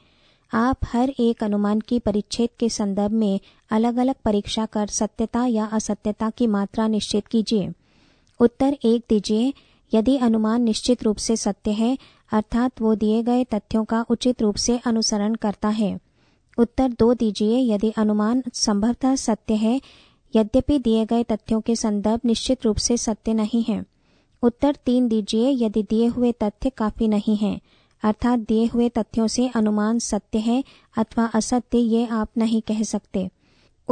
आप हर एक अनुमान की परिच्छेद के संदर्भ में अलग अलग परीक्षा कर सत्यता या असत्यता की मात्रा निश्चित कीजिए उत्तर एक दीजिए यदि अनुमान निश्चित रूप से सत्य है अर्थात वो दिए गए तथ्यों का उचित रूप से अनुसरण करता है उत्तर दो दीजिए यदि अनुमान संभवतः सत्य है यद्यपि दिए गए तथ्यों के संदर्भ निश्चित रूप से सत्य नहीं है उत्तर तीन दीजिए यदि दिए हुए तथ्य काफी नहीं है अर्थात दिए हुए तथ्यों से अनुमान सत्य है अथवा असत्य ये आप नहीं कह सकते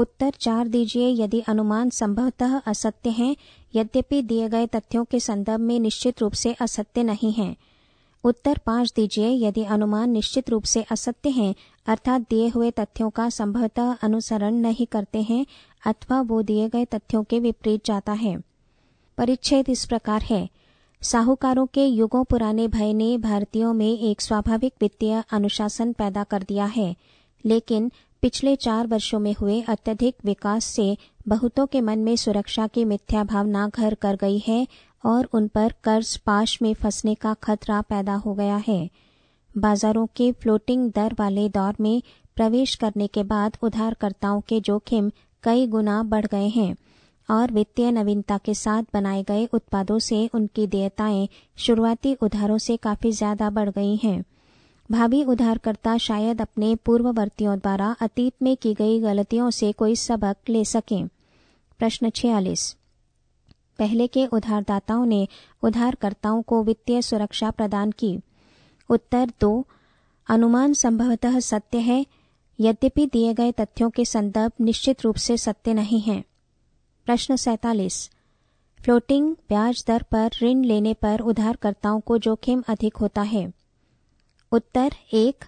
उत्तर चार दीजिए यदि अनुमान संभवतः असत्य है यद्यपि दिए गए तथ्यों के संदर्भ में निश्चित रूप से असत्य नहीं है उत्तर पांच दीजिए यदि अनुमान निश्चित रूप से असत्य हैं अर्थात दिए हुए तथ्यों का संभवतः अनुसरण नहीं करते हैं अथवा वो दिए गए तथ्यों के विपरीत जाता है परिच्छेद इस प्रकार है साहूकारों के युगों पुराने भय ने भारतीयों में एक स्वाभाविक वित्तीय अनुशासन पैदा कर दिया है लेकिन पिछले चार वर्षों में हुए अत्यधिक विकास से बहुतों के मन में सुरक्षा की मिथ्या भावना घर कर गई है और उन पर कर्ज पाश में फंसने का खतरा पैदा हो गया है बाजारों के फ्लोटिंग दर वाले दौर में प्रवेश करने के बाद उधारकर्ताओं के जोखिम कई गुना बढ़ गए हैं और वित्तीय नवीनता के साथ बनाए गए उत्पादों से उनकी देयताएं शुरुआती उधारों से काफी ज्यादा बढ़ गई हैं भावी उधारकर्ता शायद अपने पूर्ववर्तियों द्वारा अतीत में की गई गलतियों से कोई सबक ले सकें प्रश्न छियालीस पहले के उधारदाताओं ने उधारकर्ताओं को वित्तीय सुरक्षा प्रदान की उत्तर दो अनुमान संभवतः सत्य है यद्यपि दिए गए तथ्यों के संदर्भ निश्चित रूप से सत्य नहीं हैं प्रश्न सैतालीस फ्लोटिंग ब्याज दर पर ऋण लेने पर उधारकर्ताओं को जोखिम अधिक होता है उत्तर एक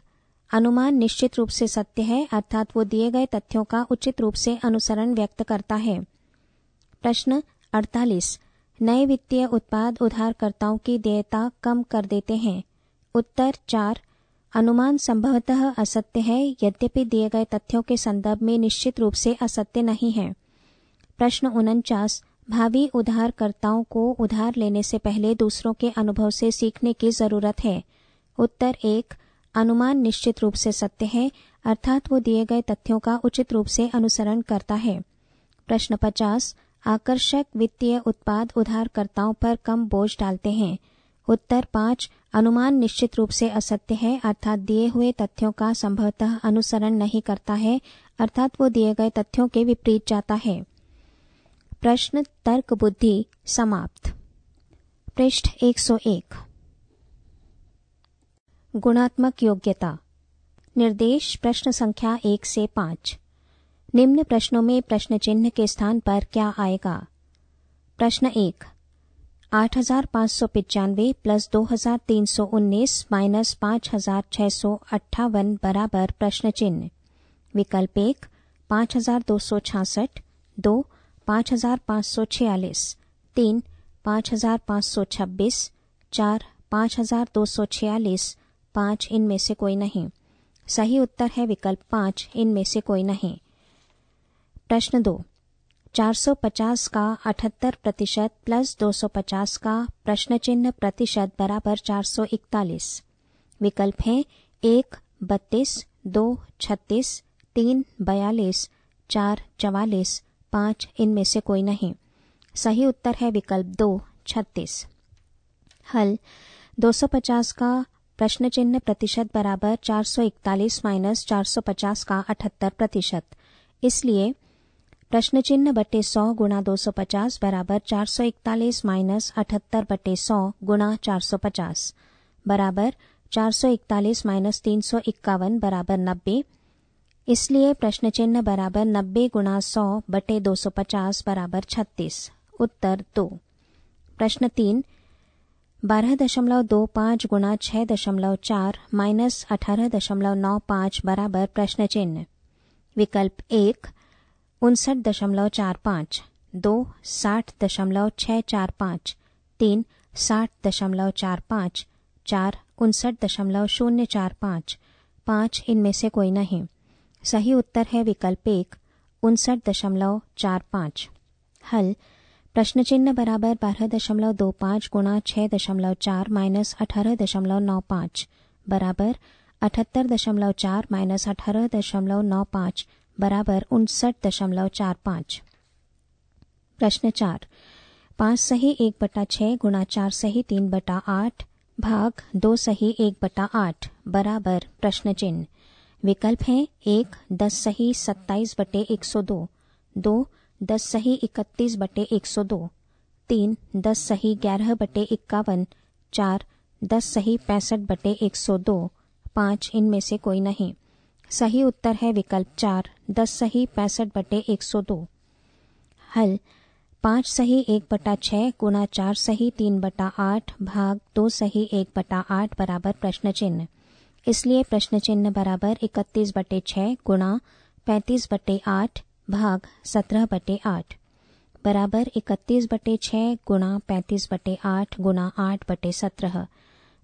अनुमान निश्चित रूप से सत्य है अर्थात वो दिए गए तथ्यों का उचित रूप से अनुसरण व्यक्त करता है प्रश्न अड़तालीस नए वित्तीय उत्पाद उधारकर्ताओं की देयता कम कर देते हैं उत्तर चार अनुमान संभवतः असत्य है यद्यपि दिए गए तथ्यों के संदर्भ में निश्चित रूप से असत्य नहीं है प्रश्न उनचास भावी उधारकर्ताओं को उधार लेने से पहले दूसरों के अनुभव से सीखने की जरूरत है उत्तर एक अनुमान निश्चित रूप से सत्य है अर्थात वो दिए गए तथ्यों का उचित रूप से अनुसरण करता है प्रश्न पचास आकर्षक वित्तीय उत्पाद उधारकर्ताओं पर कम बोझ डालते हैं उत्तर पांच अनुमान निश्चित रूप से असत्य है अर्थात दिए हुए तथ्यों का संभवतः अनुसरण नहीं करता है अर्थात वो दिए गए तथ्यों के विपरीत जाता है प्रश्न तर्क बुद्धि समाप्त पृष्ठ 101 गुणात्मक योग्यता निर्देश प्रश्न संख्या एक से पांच निम्न प्रश्नों में प्रश्न चिन्ह के स्थान पर क्या आएगा प्रश्न एक आठ हजार पांच सौ पिचानवे प्लस दो हजार तीन सौ उन्नीस माइनस पांच हजार छह सौ अट्ठावन बराबर प्रश्न चिन्ह विकल्प एक पांच हजार दो सौ छियासठ दो पांच हजार पांच सौ छियालीस तीन पांच हजार पांच सौ छब्बीस चार पांच हजार दो सौ छियालीस पांच इनमें से कोई नहीं सही उत्तर है विकल्प पांच इनमें से कोई नहीं प्रश्न दो 450 का 78 प्रतिशत प्लस 250 का प्रश्न चिन्ह प्रतिशत बराबर 441 विकल्प हैं एक बत्तीस दो छत्तीस तीन बयालीस चार चवालीस पांच इनमें से कोई नहीं सही उत्तर है विकल्प दो छत्तीस हल 250 का प्रश्न चिन्ह प्रतिशत बराबर 441 माइनस 450 का 78 प्रतिशत इसलिए प्रश्न चिन्ह बट्टे सौ गुणा दो सौ पचास बराबर चार सौ इकतालीस माइनस अठहत्तर बट्टे सौ गुणा चार सौ पचास बराबर चार सौ इकतालीस माइनस तीन सौ इक्यावन बराबर नब्बे इसलिए प्रश्न चिन्ह बराबर नब्बे गुणा सौ बटे दो सौ पचास बराबर छत्तीस उत्तर दो प्रश्न तीन बारह दशमलव दो पांच गुणा छह दशमलव चार माइनस अठारह दशमलव नौ पांच बराबर प्रश्न चिन्ह विकल्प एक उनसठ दशमलव चार पाँच दो साठ दशमलव छः चार पाँच तीन साठ दशमलव चार पाँच चार उनसठ दशमलव शून्य चार पाँच पाँच इनमें से कोई नहीं सही उत्तर है विकल्प एक उनसठ दशमलव चार पाँच हल प्रश्न चिन्ह बराबर बारह दशमलव दो पाँच गुणा छः दशमलव चार माइनस अठारह दशमलव नौ पाँच बराबर अठहत्तर दशमलव चार माइनस अठारह दशमलव नौ पाँच बराबर उनसठ दशमलव चार पाँच प्रश्न चार पांच सही एक बटा छह गुणा चार सही तीन बटा आठ भाग दो सही एक बटा आठ बराबर प्रश्न चिन्ह विकल्प है एक दस सही सत्ताईस बटे एक सौ दो दो दस सही इकतीस बटे एक सौ दो तीन दस सही ग्यारह बटे इक्यावन चार दस सही पैंसठ बटे एक सौ दो पांच इनमें से कोई नहीं सही उत्तर है विकल्प चार दस सही पैंसठ बटे एक सौ दो हल पाँच सही एक बटा छः गुना चार सही तीन बटा आठ भाग दो सही एक बटा आठ बराबर प्रश्न चिन्ह इसलिए प्रश्न चिन्ह बराबर इकतीस बटे छः गुणा पैंतीस बटे आठ भाग सत्रह बटे आठ बराबर इकतीस बटे छः गुणा पैंतीस बटे आठ गुणा आठ बटे सत्रह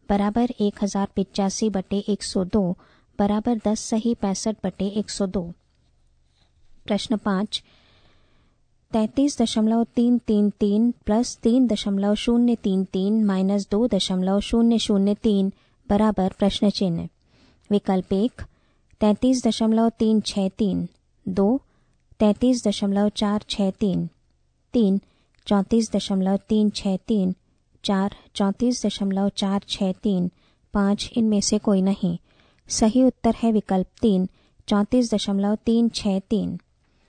बराबर एक हज़ार पिचासी बटे एक सौ दो बराबर दस सही पैंसठ बटे एक सौ दो प्रश्न पांच तैतीस दशमलव तीन तीन तीन प्लस तीन दशमलव शून्य तीन तीन माइनस दो दशमलव शून्य शून्य तीन बराबर प्रश्न चिन्ह विकल्प एक तैंतीस दशमलव तीन छ तीन दो तैतीस दशमलव चार छ तीन तीन चौंतीस दशमलव तीन छ तीन चार चौंतीस दशमलव चार छ तीन पाँच इनमें से कोई नहीं सही उत्तर है विकल्प तीन चौतीस दशमलव तीन छह तीन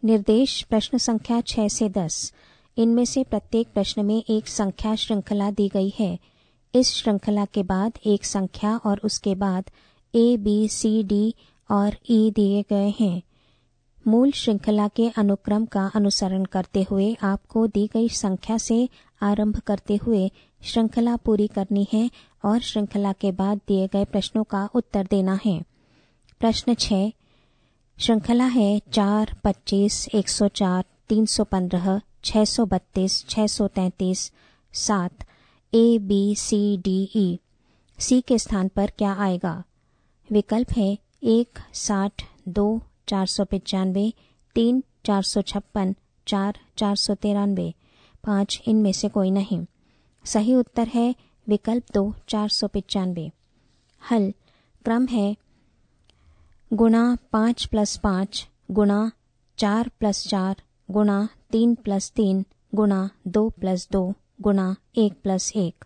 निर्देश प्रश्न संख्या छह से दस इनमें से प्रत्येक प्रश्न में एक संख्या श्रृंखला दी गई है इस श्रृंखला के बाद एक संख्या और उसके बाद ए बी सी डी और ई e दिए गए हैं मूल श्रृंखला के अनुक्रम का अनुसरण करते हुए आपको दी गई संख्या से आरंभ करते हुए श्रृंखला पूरी करनी है और श्रृंखला के बाद दिए गए प्रश्नों का उत्तर देना है प्रश्न छ श्रृंखला है चार पच्चीस एक सौ चार तीन सौ पंद्रह छ सौ बत्तीस छ सौ तैंतीस सात ए बी सी डी ई सी के स्थान पर क्या आएगा विकल्प है एक साठ दो चार सौ पचानवे तीन चार सौ छप्पन चार चार सौ तिरानवे पाँच इनमें से कोई नहीं सही उत्तर है विकल्प दो चार सौ पचानवे हल क्रम है गुणा पाँच प्लस पाँच गुणा चार प्लस चार गुणा तीन प्लस तीन गुणा दो प्लस दो गुणा एक प्लस एक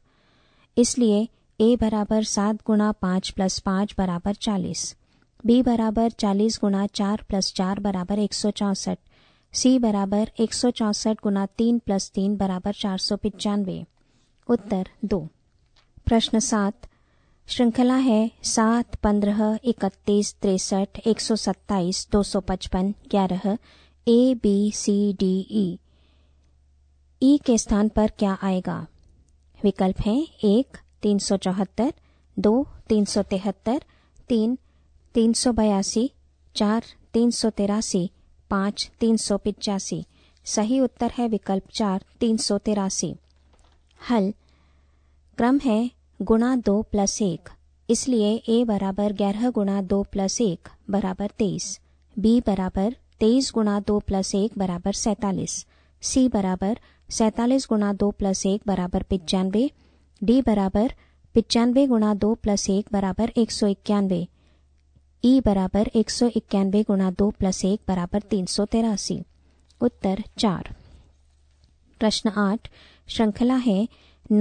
इसलिए ए बराबर सात गुणा पाँच प्लस पाँच बराबर चालीस बी बराबर चालीस गुणा चार प्लस चार बराबर एक सौ चौंसठ सी बराबर एक सौ चौंसठ गुणा तीन प्लस तीन बराबर चार सौ पचानवे उत्तर दो प्रश्न सात श्रृंखला है सात पंद्रह इकतीस तिरसठ एक सौ सत्ताईस दो सौ पचपन ग्यारह ए बी सी डी ई ई के स्थान पर क्या आएगा विकल्प हैं एक तीन सौ चौहत्तर दो तीन सौ तिहत्तर तीन तीन सौ बयासी चार तीन सौ तिरासी पाँच तीन सौ पिचासी सही उत्तर है विकल्प चार तीन सौ तिरासी हल क्रम है गुणा दो प्लस एक इसलिए ए बराबर ग्यारह गुणा दो प्लस एक बराबर तेईस बी बराबर तेईस गुणा दो प्लस एक बराबर सैंतालीस सी बराबर सैंतालीस गुणा दो प्लस एक बराबर पचानवे डी बराबर पचानवे गुणा दो प्लस एक बराबर एक सौ इक्यानवे ई बराबर एक सौ इक्यानवे गुणा दो प्लस एक बराबर तीन सौ तिरासी उत्तर चार प्रश्न आठ श्रृंखला है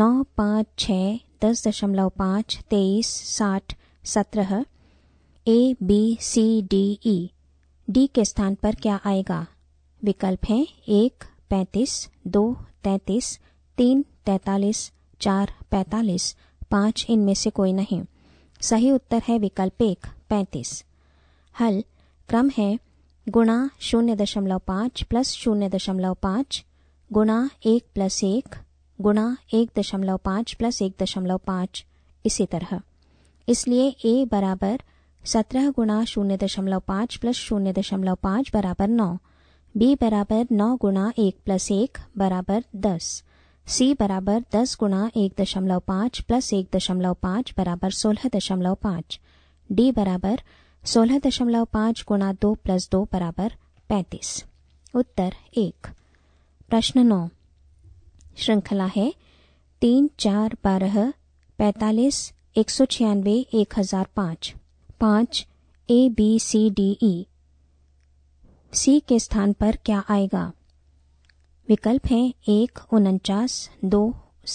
नौ पाँच छ दस दशमलव पाँच तेईस साठ सत्रह A B C D E D के स्थान पर क्या आएगा विकल्प हैं एक पैंतीस दो तैंतीस तीन तैंतालीस चार पैंतालीस पाँच इनमें से कोई नहीं सही उत्तर है विकल्प एक पैंतीस हल क्रम है गुणा शून्य दशमलव पाँच प्लस शून्य दशमलव पाँच गुणा एक प्लस एक गुणा एक दशमलव पाँच प्लस एक दशमलव पाँच इसी तरह इसलिए ए बराबर सत्रह गुणा शून्य दशमलव पाँच प्लस शून्य दशमलव पाँच बराबर नौ बी बराबर नौ गुणा एक प्लस एक बराबर दस सी बराबर दस गुणा एक दशमलव पाँच प्लस एक दशमलव पाँच बराबर सोलह दशमलव पाँच डी बराबर सोलह दशमलव पाँच गुणा दो प्लस दो बराबर पैंतीस उत्तर एक प्रश्न नौ श्रृंखला है तीन चार बारह पैतालीस एक सौ छियानवे एक हजार पाँच पाँच ए बी सी डी ई सी के स्थान पर क्या आएगा विकल्प हैं एक उनचास दो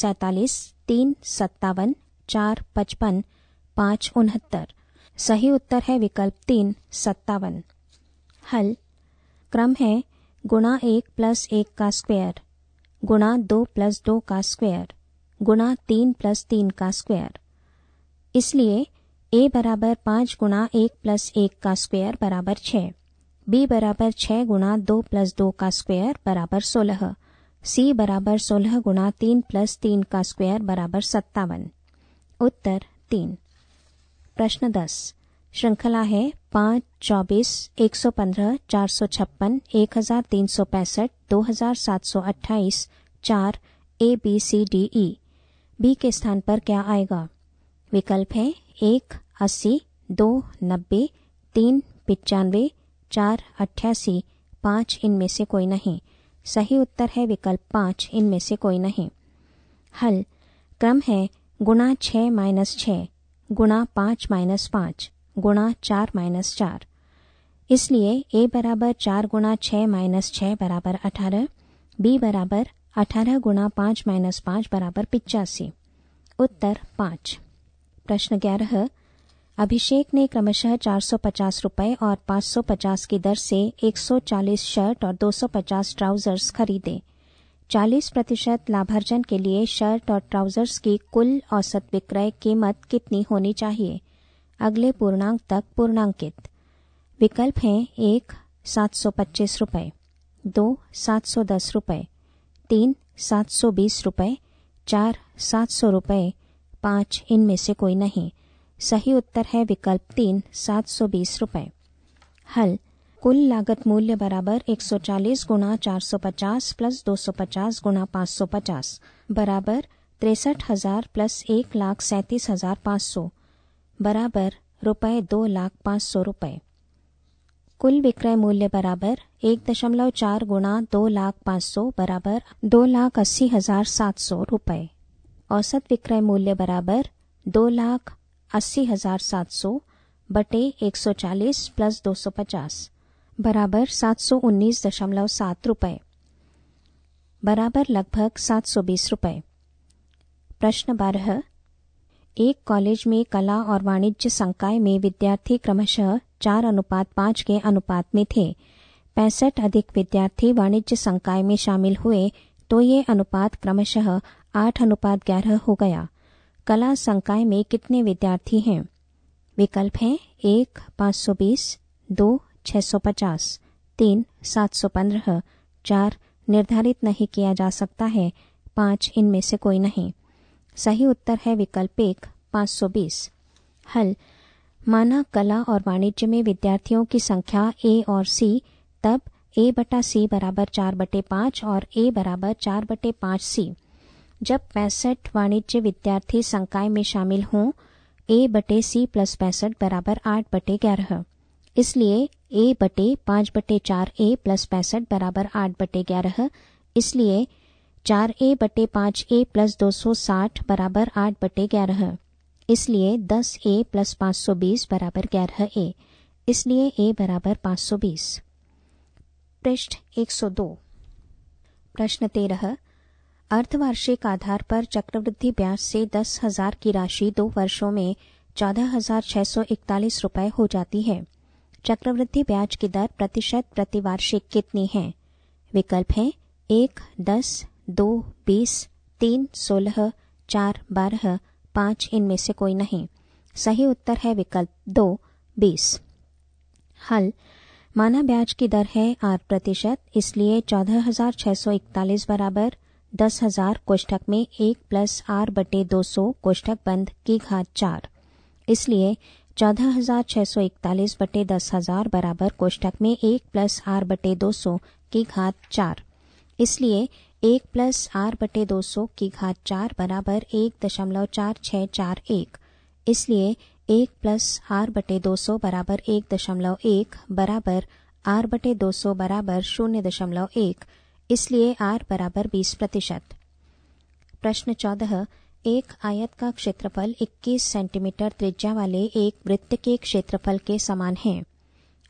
सैतालीस तीन सत्तावन चार पचपन पाँच उनहत्तर सही उत्तर है विकल्प तीन सत्तावन हल क्रम है गुणा एक प्लस एक का स्क्वायर गुणा दो प्लस दो का स्क्वायर गुणा तीन प्लस तीन का स्क्वायर इसलिए ए बराबर पांच गुणा एक प्लस एक का स्क्वायर बराबर छ बी बराबर छह गुणा दो प्लस दो का स्क्वायर बराबर सोलह सी बराबर सोलह गुणा तीन प्लस तीन का स्क्वायर बराबर सत्तावन उत्तर तीन प्रश्न दस श्रृंखला है पाँच चौबीस एक सौ पंद्रह चार सौ छप्पन एक हजार तीन सौ पैंसठ दो हजार सात सौ अट्ठाईस चार A B C D E B के स्थान पर क्या आएगा विकल्प है एक अस्सी दो नब्बे तीन पचानवे चार अट्ठासी पाँच इनमें से कोई नहीं सही उत्तर है विकल्प पाँच इनमें से कोई नहीं हल क्रम है गुणा छः माइनस छः गुणा पाँच माइनस पाँच गुणा चार माइनस चार इसलिए ए बराबर चार गुणा छः माइनस छः बराबर अठारह बी बराबर अठारह गुणा पाँच माइनस पाँच बराबर पिचासी उत्तर पाँच प्रश्न ग्यारह अभिषेक ने क्रमशः चार सौ पचास रुपए और सौ पचास की दर से एक सौ चालीस शर्ट और दो सौ पचास ट्राउजर्स खरीदे चालीस प्रतिशत लाभार्जन के लिए शर्ट और ट्राउजर्स की कुल औसत विक्रय कीमत कितनी होनी चाहिए अगले पूर्णांक तक पूर्णांकित विकल्प हैं एक सात सौ पच्चीस रुपये दो सात सौ दस रुपये तीन सात सौ बीस रुपये चार सात सौ रुपये पाँच इनमें से कोई नहीं सही उत्तर है विकल्प तीन सात सौ बीस रुपये हल कुल लागत मूल्य बराबर 140 गुणा 450 प्लस 250 गुणा 550 बराबर तिरसठ हजार प्लस एक लाख सैंतीस हजार पाँच सौ बराबर रुपये दो लाख पाँच सौ रुपये कुल विक्रय मूल्य बराबर एक दशमलव चार गुणा दो लाख पाँच सौ बराबर दो लाख अस्सी हजार सात सौ रुपये औसत विक्रय मूल्य बराबर दो लाख अस्सी हजार सात सौ बटे एक सौ चालीस प्लस दो सौ पचास बराबर सात सौ उन्नीस दशमलव सात रुपये बराबर लगभग सात सौ बीस रुपये प्रश्न बारह एक कॉलेज में कला और वाणिज्य संकाय में विद्यार्थी क्रमशः चार अनुपात पाँच के अनुपात में थे पैंसठ अधिक विद्यार्थी वाणिज्य संकाय में शामिल हुए तो ये अनुपात क्रमशः आठ अनुपात ग्यारह हो गया कला संकाय में कितने विद्यार्थी हैं विकल्प हैं एक पाँच सौ बीस दो छह सौ पचास तीन सात सौ पंद्रह चार निर्धारित नहीं किया जा सकता है पांच इनमें से कोई नहीं सही उत्तर है विकल्प एक 520 हल माना कला और वाणिज्य में विद्यार्थियों की संख्या ए और सी तब ए बटा सी बराबर चार बटे पाँच और ए बराबर चार बटे पाँच सी जब पैंसठ वाणिज्य विद्यार्थी संकाय में शामिल हों ए बटे सी प्लस पैंसठ बराबर आठ बटे ग्यारह इसलिए ए बटे पाँच बटे चार ए प्लस पैंसठ बराबर आठ बटे ग्यारह इसलिए चार ए बटे पाँच ए प्लस दो सौ साठ बराबर आठ बटे ग्यारह इसलिए दस ए प्लस पाँच सौ बीस बराबर ग्यारह ए इसलिए ए बराबर पाँच सौ बीस पृष्ठ एक सौ दो प्रश्न तेरह अर्धवार्षिक आधार पर चक्रवृद्धि ब्याज से दस हजार की राशि दो वर्षों में चौदह हजार छह सौ इकतालीस रुपये हो जाती है चक्रवृद्धि ब्याज की दर प्रतिशत प्रतिवार्षिक कितनी है विकल्प है एक दस दो बीस तीन सोलह चार बारह पाँच इनमें से कोई नहीं सही उत्तर है विकल्प दो बीस हल माना ब्याज की दर है आठ प्रतिशत इसलिए चौदह हजार छह सौ इकतालीस बराबर दस हजार कोष्ठक में एक प्लस आर बटे दो सौ कोष्ठक बंद की घात चार इसलिए चौदह हजार छह सौ इकतालीस बटे दस हजार बराबर कोष्ठक में एक प्लस आर बटे दो सौ की घात चार इसलिए एक प्लस आर बटे दो सौ की घात चार बराबर एक दशमलव चार छः चार एक इसलिए एक प्लस आर बटे दो सौ बराबर एक दशमलव एक बराबर आर बटे दो सौ बराबर शून्य दशमलव एक इसलिए आर बराबर बीस प्रतिशत प्रश्न चौदह एक आयत का क्षेत्रफल 21 सेंटीमीटर त्रिज्या वाले एक वृत्त के क्षेत्रफल के समान है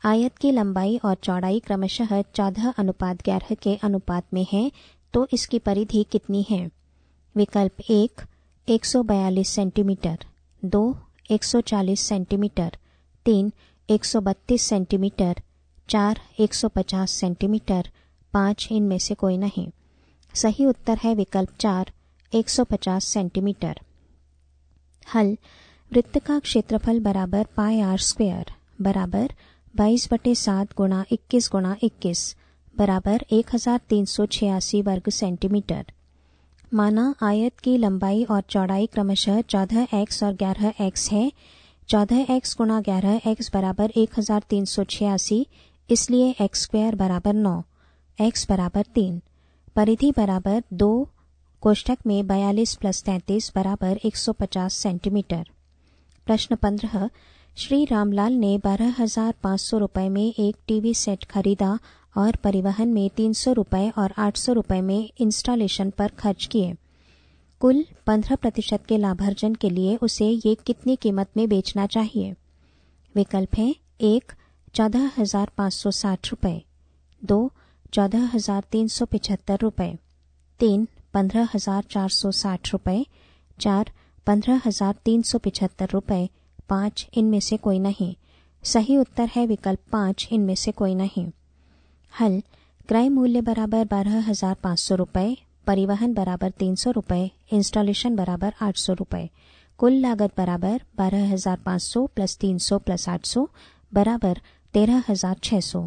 आयत की लंबाई और चौड़ाई क्रमशः चौदह अनुपात ग्यारह के अनुपात में है तो इसकी परिधि कितनी है विकल्प एक 142 सेंटीमीटर दो 140 सेंटीमीटर तीन 132 सेंटीमीटर चार 150 सेंटीमीटर पाँच इनमें से कोई नहीं सही उत्तर है विकल्प चार 150 सेंटीमीटर हल वृत्त का क्षेत्रफल बराबर पाई आर स्क्वेयर बराबर बाईस बटे सात गुणा इक्कीस गुणा इक्कीस बराबर एक हजार तीन सौ छियासी वर्ग सेंटीमीटर माना आयत की लंबाई और चौड़ाई क्रमशः चौदह एक्स और ग्यारह एक्स है चौदह एक्स गुणा ग्यारह एक्स बराबर एक हजार तीन सौ छियासी इसलिए एक्स स्क्वायर बराबर नौ एक्स बराबर तीन परिधि बराबर दो कोष्टक में बयालीस प्लस तैंतीस बराबर एक सौ पचास सेंटीमीटर प्रश्न पंद्रह श्री रामलाल ने बारह हजार पाँच सौ रुपये में एक टीवी सेट खरीदा और परिवहन में तीन सौ रुपये और आठ सौ रुपये में इंस्टॉलेशन पर खर्च किए कुल पंद्रह प्रतिशत के लाभार्जन के लिए उसे ये कितनी कीमत में बेचना चाहिए विकल्प हैं एक चौदह हजार पाँच सौ साठ रुपये दो चौदह हजार तीन सौ पिछहत्तर रुपये तीन पंद्रह हजार चार सौ साठ रुपये चार पंद्रह हजार तीन सौ पिछहत्तर रुपये पाँच इनमें से कोई नहीं सही उत्तर है विकल्प पाँच इनमें से कोई नहीं हल क्रय मूल्य बराबर बारह हजार पाँच सौ रुपये परिवहन बराबर तीन सौ रुपये इंस्टॉलेशन बराबर आठ सौ रुपये कुल लागत बराबर बारह हजार पाँच सौ प्लस तीन सौ प्लस आठ सौ बराबर तेरह हजार छः सौ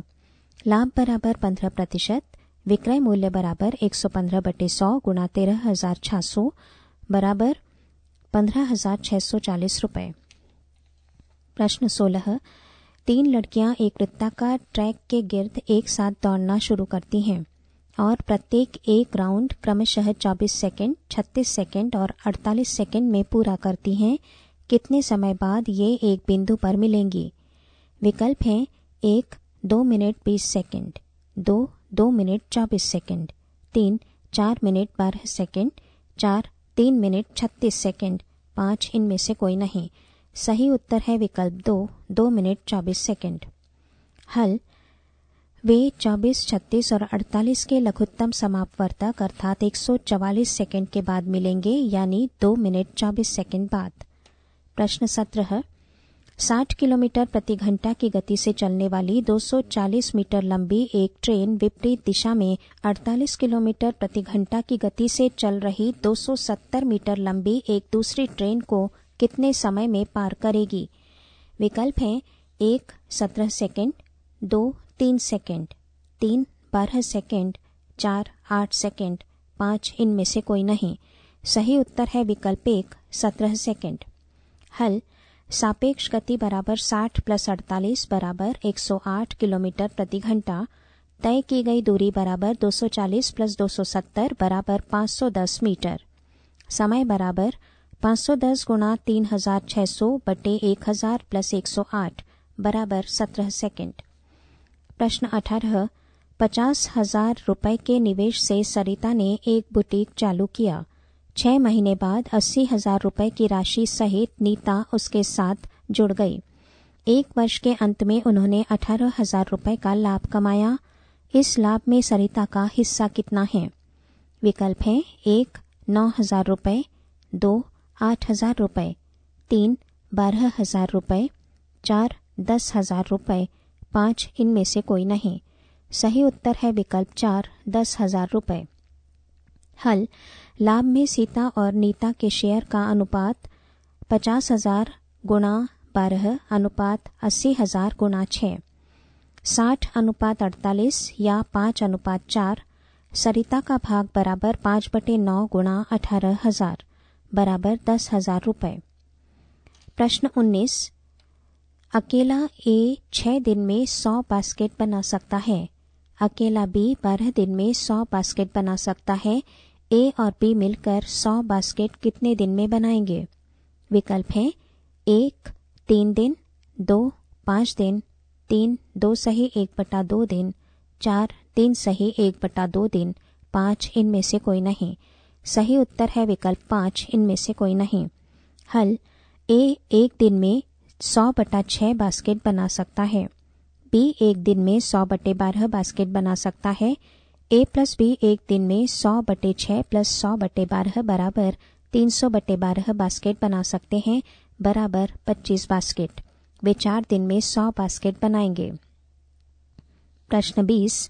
लाभ बराबर पंद्रह प्रतिशत विक्रय मूल्य बराबर एक सौ पंद्रह बटे सौ गुणा तेरह हजार छः सौ बराबर पंद्रह हजार छः सौ चालीस रुपये प्रश्न सोलह तीन लड़कियां एक वृत्ताकार ट्रैक के गिर्द एक साथ दौड़ना शुरू करती हैं और प्रत्येक एक राउंड क्रमशः 24 सेकंड, 36 सेकंड और 48 सेकंड में पूरा करती हैं कितने समय बाद ये एक बिंदु पर मिलेंगी विकल्प हैं एक दो मिनट बीस सेकंड, दो दो मिनट चौबीस सेकंड, तीन चार मिनट बारह सेकंड, चार तीन मिनट छत्तीस सेकंड, पाँच इनमें से कोई नहीं सही उत्तर है विकल्प दो दो मिनट चौबीस सेकंड हल वे चौबीस छत्तीस और अड़तालीस के लघुत्तम समापवर्तक अर्थात एक सौ चवालीस सेकेंड के बाद मिलेंगे यानी दो मिनट चौबीस सेकंड बाद प्रश्न सत्र है किलोमीटर प्रति घंटा की गति से चलने वाली 240 मीटर लंबी एक ट्रेन विपरीत दिशा में 48 किलोमीटर प्रति घंटा की गति से चल रही 270 मीटर लंबी एक दूसरी ट्रेन को कितने समय में पार करेगी विकल्प हैं एक सत्रह सेकेंड दो तीन सेकेंड तीन बारह सेकेंड चार आठ सेकेंड पाँच इनमें से कोई नहीं सही उत्तर है विकल्प एक सत्रह सेकेंड हल सापेक्ष गति बराबर साठ प्लस अड़तालीस बराबर एक सौ आठ किलोमीटर प्रति घंटा तय की गई दूरी बराबर 240 प्लस 270 बराबर 510 मीटर समय बराबर पाँच सौ दस गुणा तीन हजार छः सौ बटे एक हजार प्लस एक सौ आठ बराबर सत्रह सेकेंड प्रश्न अठारह पचास हजार रुपये के निवेश से सरिता ने एक बुटीक चालू किया छः महीने बाद अस्सी हजार रुपये की राशि सहित नीता उसके साथ जुड़ गई एक वर्ष के अंत में उन्होंने अठारह हजार रुपये का लाभ कमाया इस लाभ में सरिता का हिस्सा कितना है विकल्प है एक नौ हजार रुपये दो आठ हजार रुपये तीन बारह हजार रुपये चार दस हजार रुपये पाँच इनमें से कोई नहीं सही उत्तर है विकल्प चार दस हजार रुपये हल लाभ में सीता और नीता के शेयर का अनुपात पचास हजार गुणा बारह अनुपात अस्सी हजार गुणा छ साठ अनुपात अड़तालीस या पाँच अनुपात चार सरिता का भाग बराबर पाँच बटे नौ गुणा अठारह हजार बराबर दस हजार रुपये प्रश्न उन्नीस अकेला ए छः दिन में सौ बास्केट बना सकता है अकेला बी बारह दिन में सौ बास्केट बना सकता है ए और बी मिलकर सौ बास्केट कितने दिन में बनाएंगे विकल्प हैं एक तीन दिन दो पाँच दिन तीन दो सही एक बटा दो दिन चार तीन सही एक बटा दो दिन पाँच इनमें से कोई नहीं सही उत्तर है विकल्प पाँच इनमें से कोई नहीं हल ए एक दिन में सौ बटा छः बास्केट बना सकता है बी एक दिन में सौ बटे बारह बास्केट बना सकता है ए प्लस बी एक दिन में सौ बटे छः प्लस सौ बटे बारह बराबर तीन सौ बटे बारह बास्केट बना सकते हैं बराबर पच्चीस बास्केट वे चार दिन में सौ बास्केट बनाएंगे प्रश्न बीस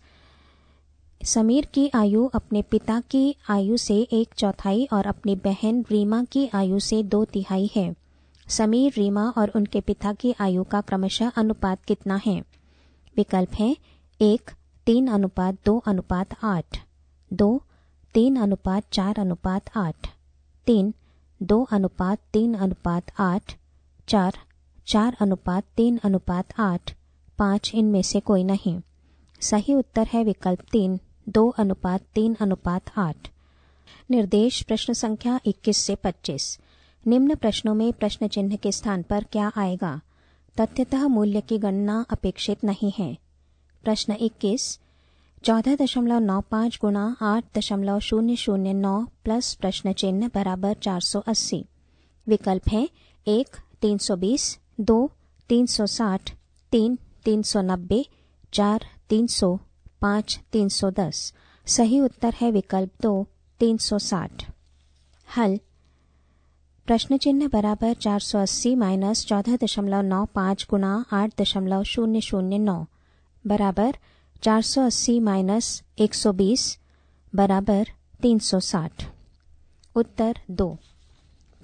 समीर की आयु अपने पिता की आयु से एक चौथाई और अपनी बहन रीमा की आयु से दो तिहाई है समीर रीमा और उनके पिता की आयु का क्रमशः अनुपात कितना है विकल्प है एक तीन अनुपात दो अनुपात आठ दो तीन अनुपात चार अनुपात आठ तीन दो अनुपात तीन अनुपात आठ चार चार अनुपात तीन अनुपात आठ पाँच इनमें से कोई नहीं सही उत्तर है विकल्प तीन दो अनुपात तीन अनुपात आठ निर्देश प्रश्न संख्या 21 से 25 निम्न प्रश्नों में प्रश्न चिन्ह के स्थान पर क्या आएगा तथ्यतः मूल्य की गणना अपेक्षित नहीं है प्रश्न 21 चौदह दशमलव नौ पांच गुणा आठ दशमलव शून्य शून्य नौ प्लस प्रश्न चिन्ह बराबर चार सौ अस्सी विकल्प है एक तीन सौ बीस दो तीन सौ साठ तीन तीन सौ नब्बे चार तीन सौ पाँच तीन सौ दस सही उत्तर है विकल्प दो तीन सौ साठ हल प्रश्न चिन्ह बराबर चार सौ अस्सी माइनस चौदह दशमलव नौ पाँच गुणा आठ दशमलव शून्य शून्य नौ बराबर चार सौ अस्सी माइनस एक सौ बीस बराबर तीन सौ साठ उत्तर दो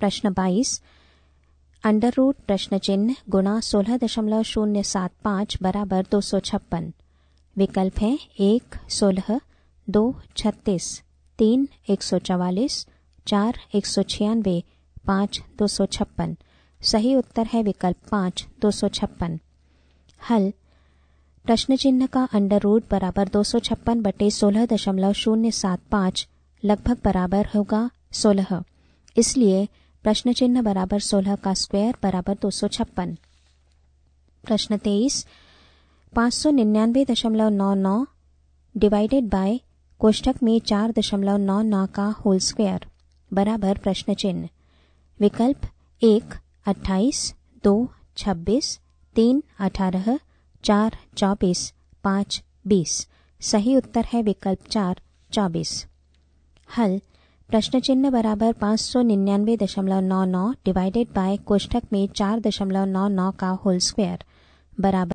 प्रश्न बाईस अंडर रूट प्रश्न चिन्ह गुणा सोलह दशमलव शून्य सात पाँच बराबर दो सौ छप्पन विकल्प हैं एक सोलह दो छत्तीस तीन एक सौ चवालीस चार एक सौ छियानवे पाँच दो सौ छप्पन सही उत्तर है विकल्प पाँच दो सौ छप्पन हल प्रश्न चिन्ह का अंडर रूट बराबर दो सौ छप्पन बटे सोलह दशमलव शून्य सात पाँच लगभग बराबर होगा सोलह इसलिए प्रश्न चिन्ह बराबर सोलह का स्क्वायर बराबर दो सौ छप्पन प्रश्न तेईस पाँच सौ निन्यानवे दशमलव नौ नौ डिवाइडेड बाय कोष्ठक में चार दशमलव नौ नौ का होल स्क्वायर बराबर प्रश्न चिन्ह विकल्प एक अट्ठाईस दो छब्बीस तीन अठारह चार चौबीस पाँच बीस सही उत्तर है विकल्प चार चौबीस हल प्रश्न चिन्ह बराबर पाँच सौ निन्यानवे दशमलव नौ नौ डिवाइडेड बाय कोष्ठक में चार दशमलव नौ नौ का होल स्क्वायर बराबर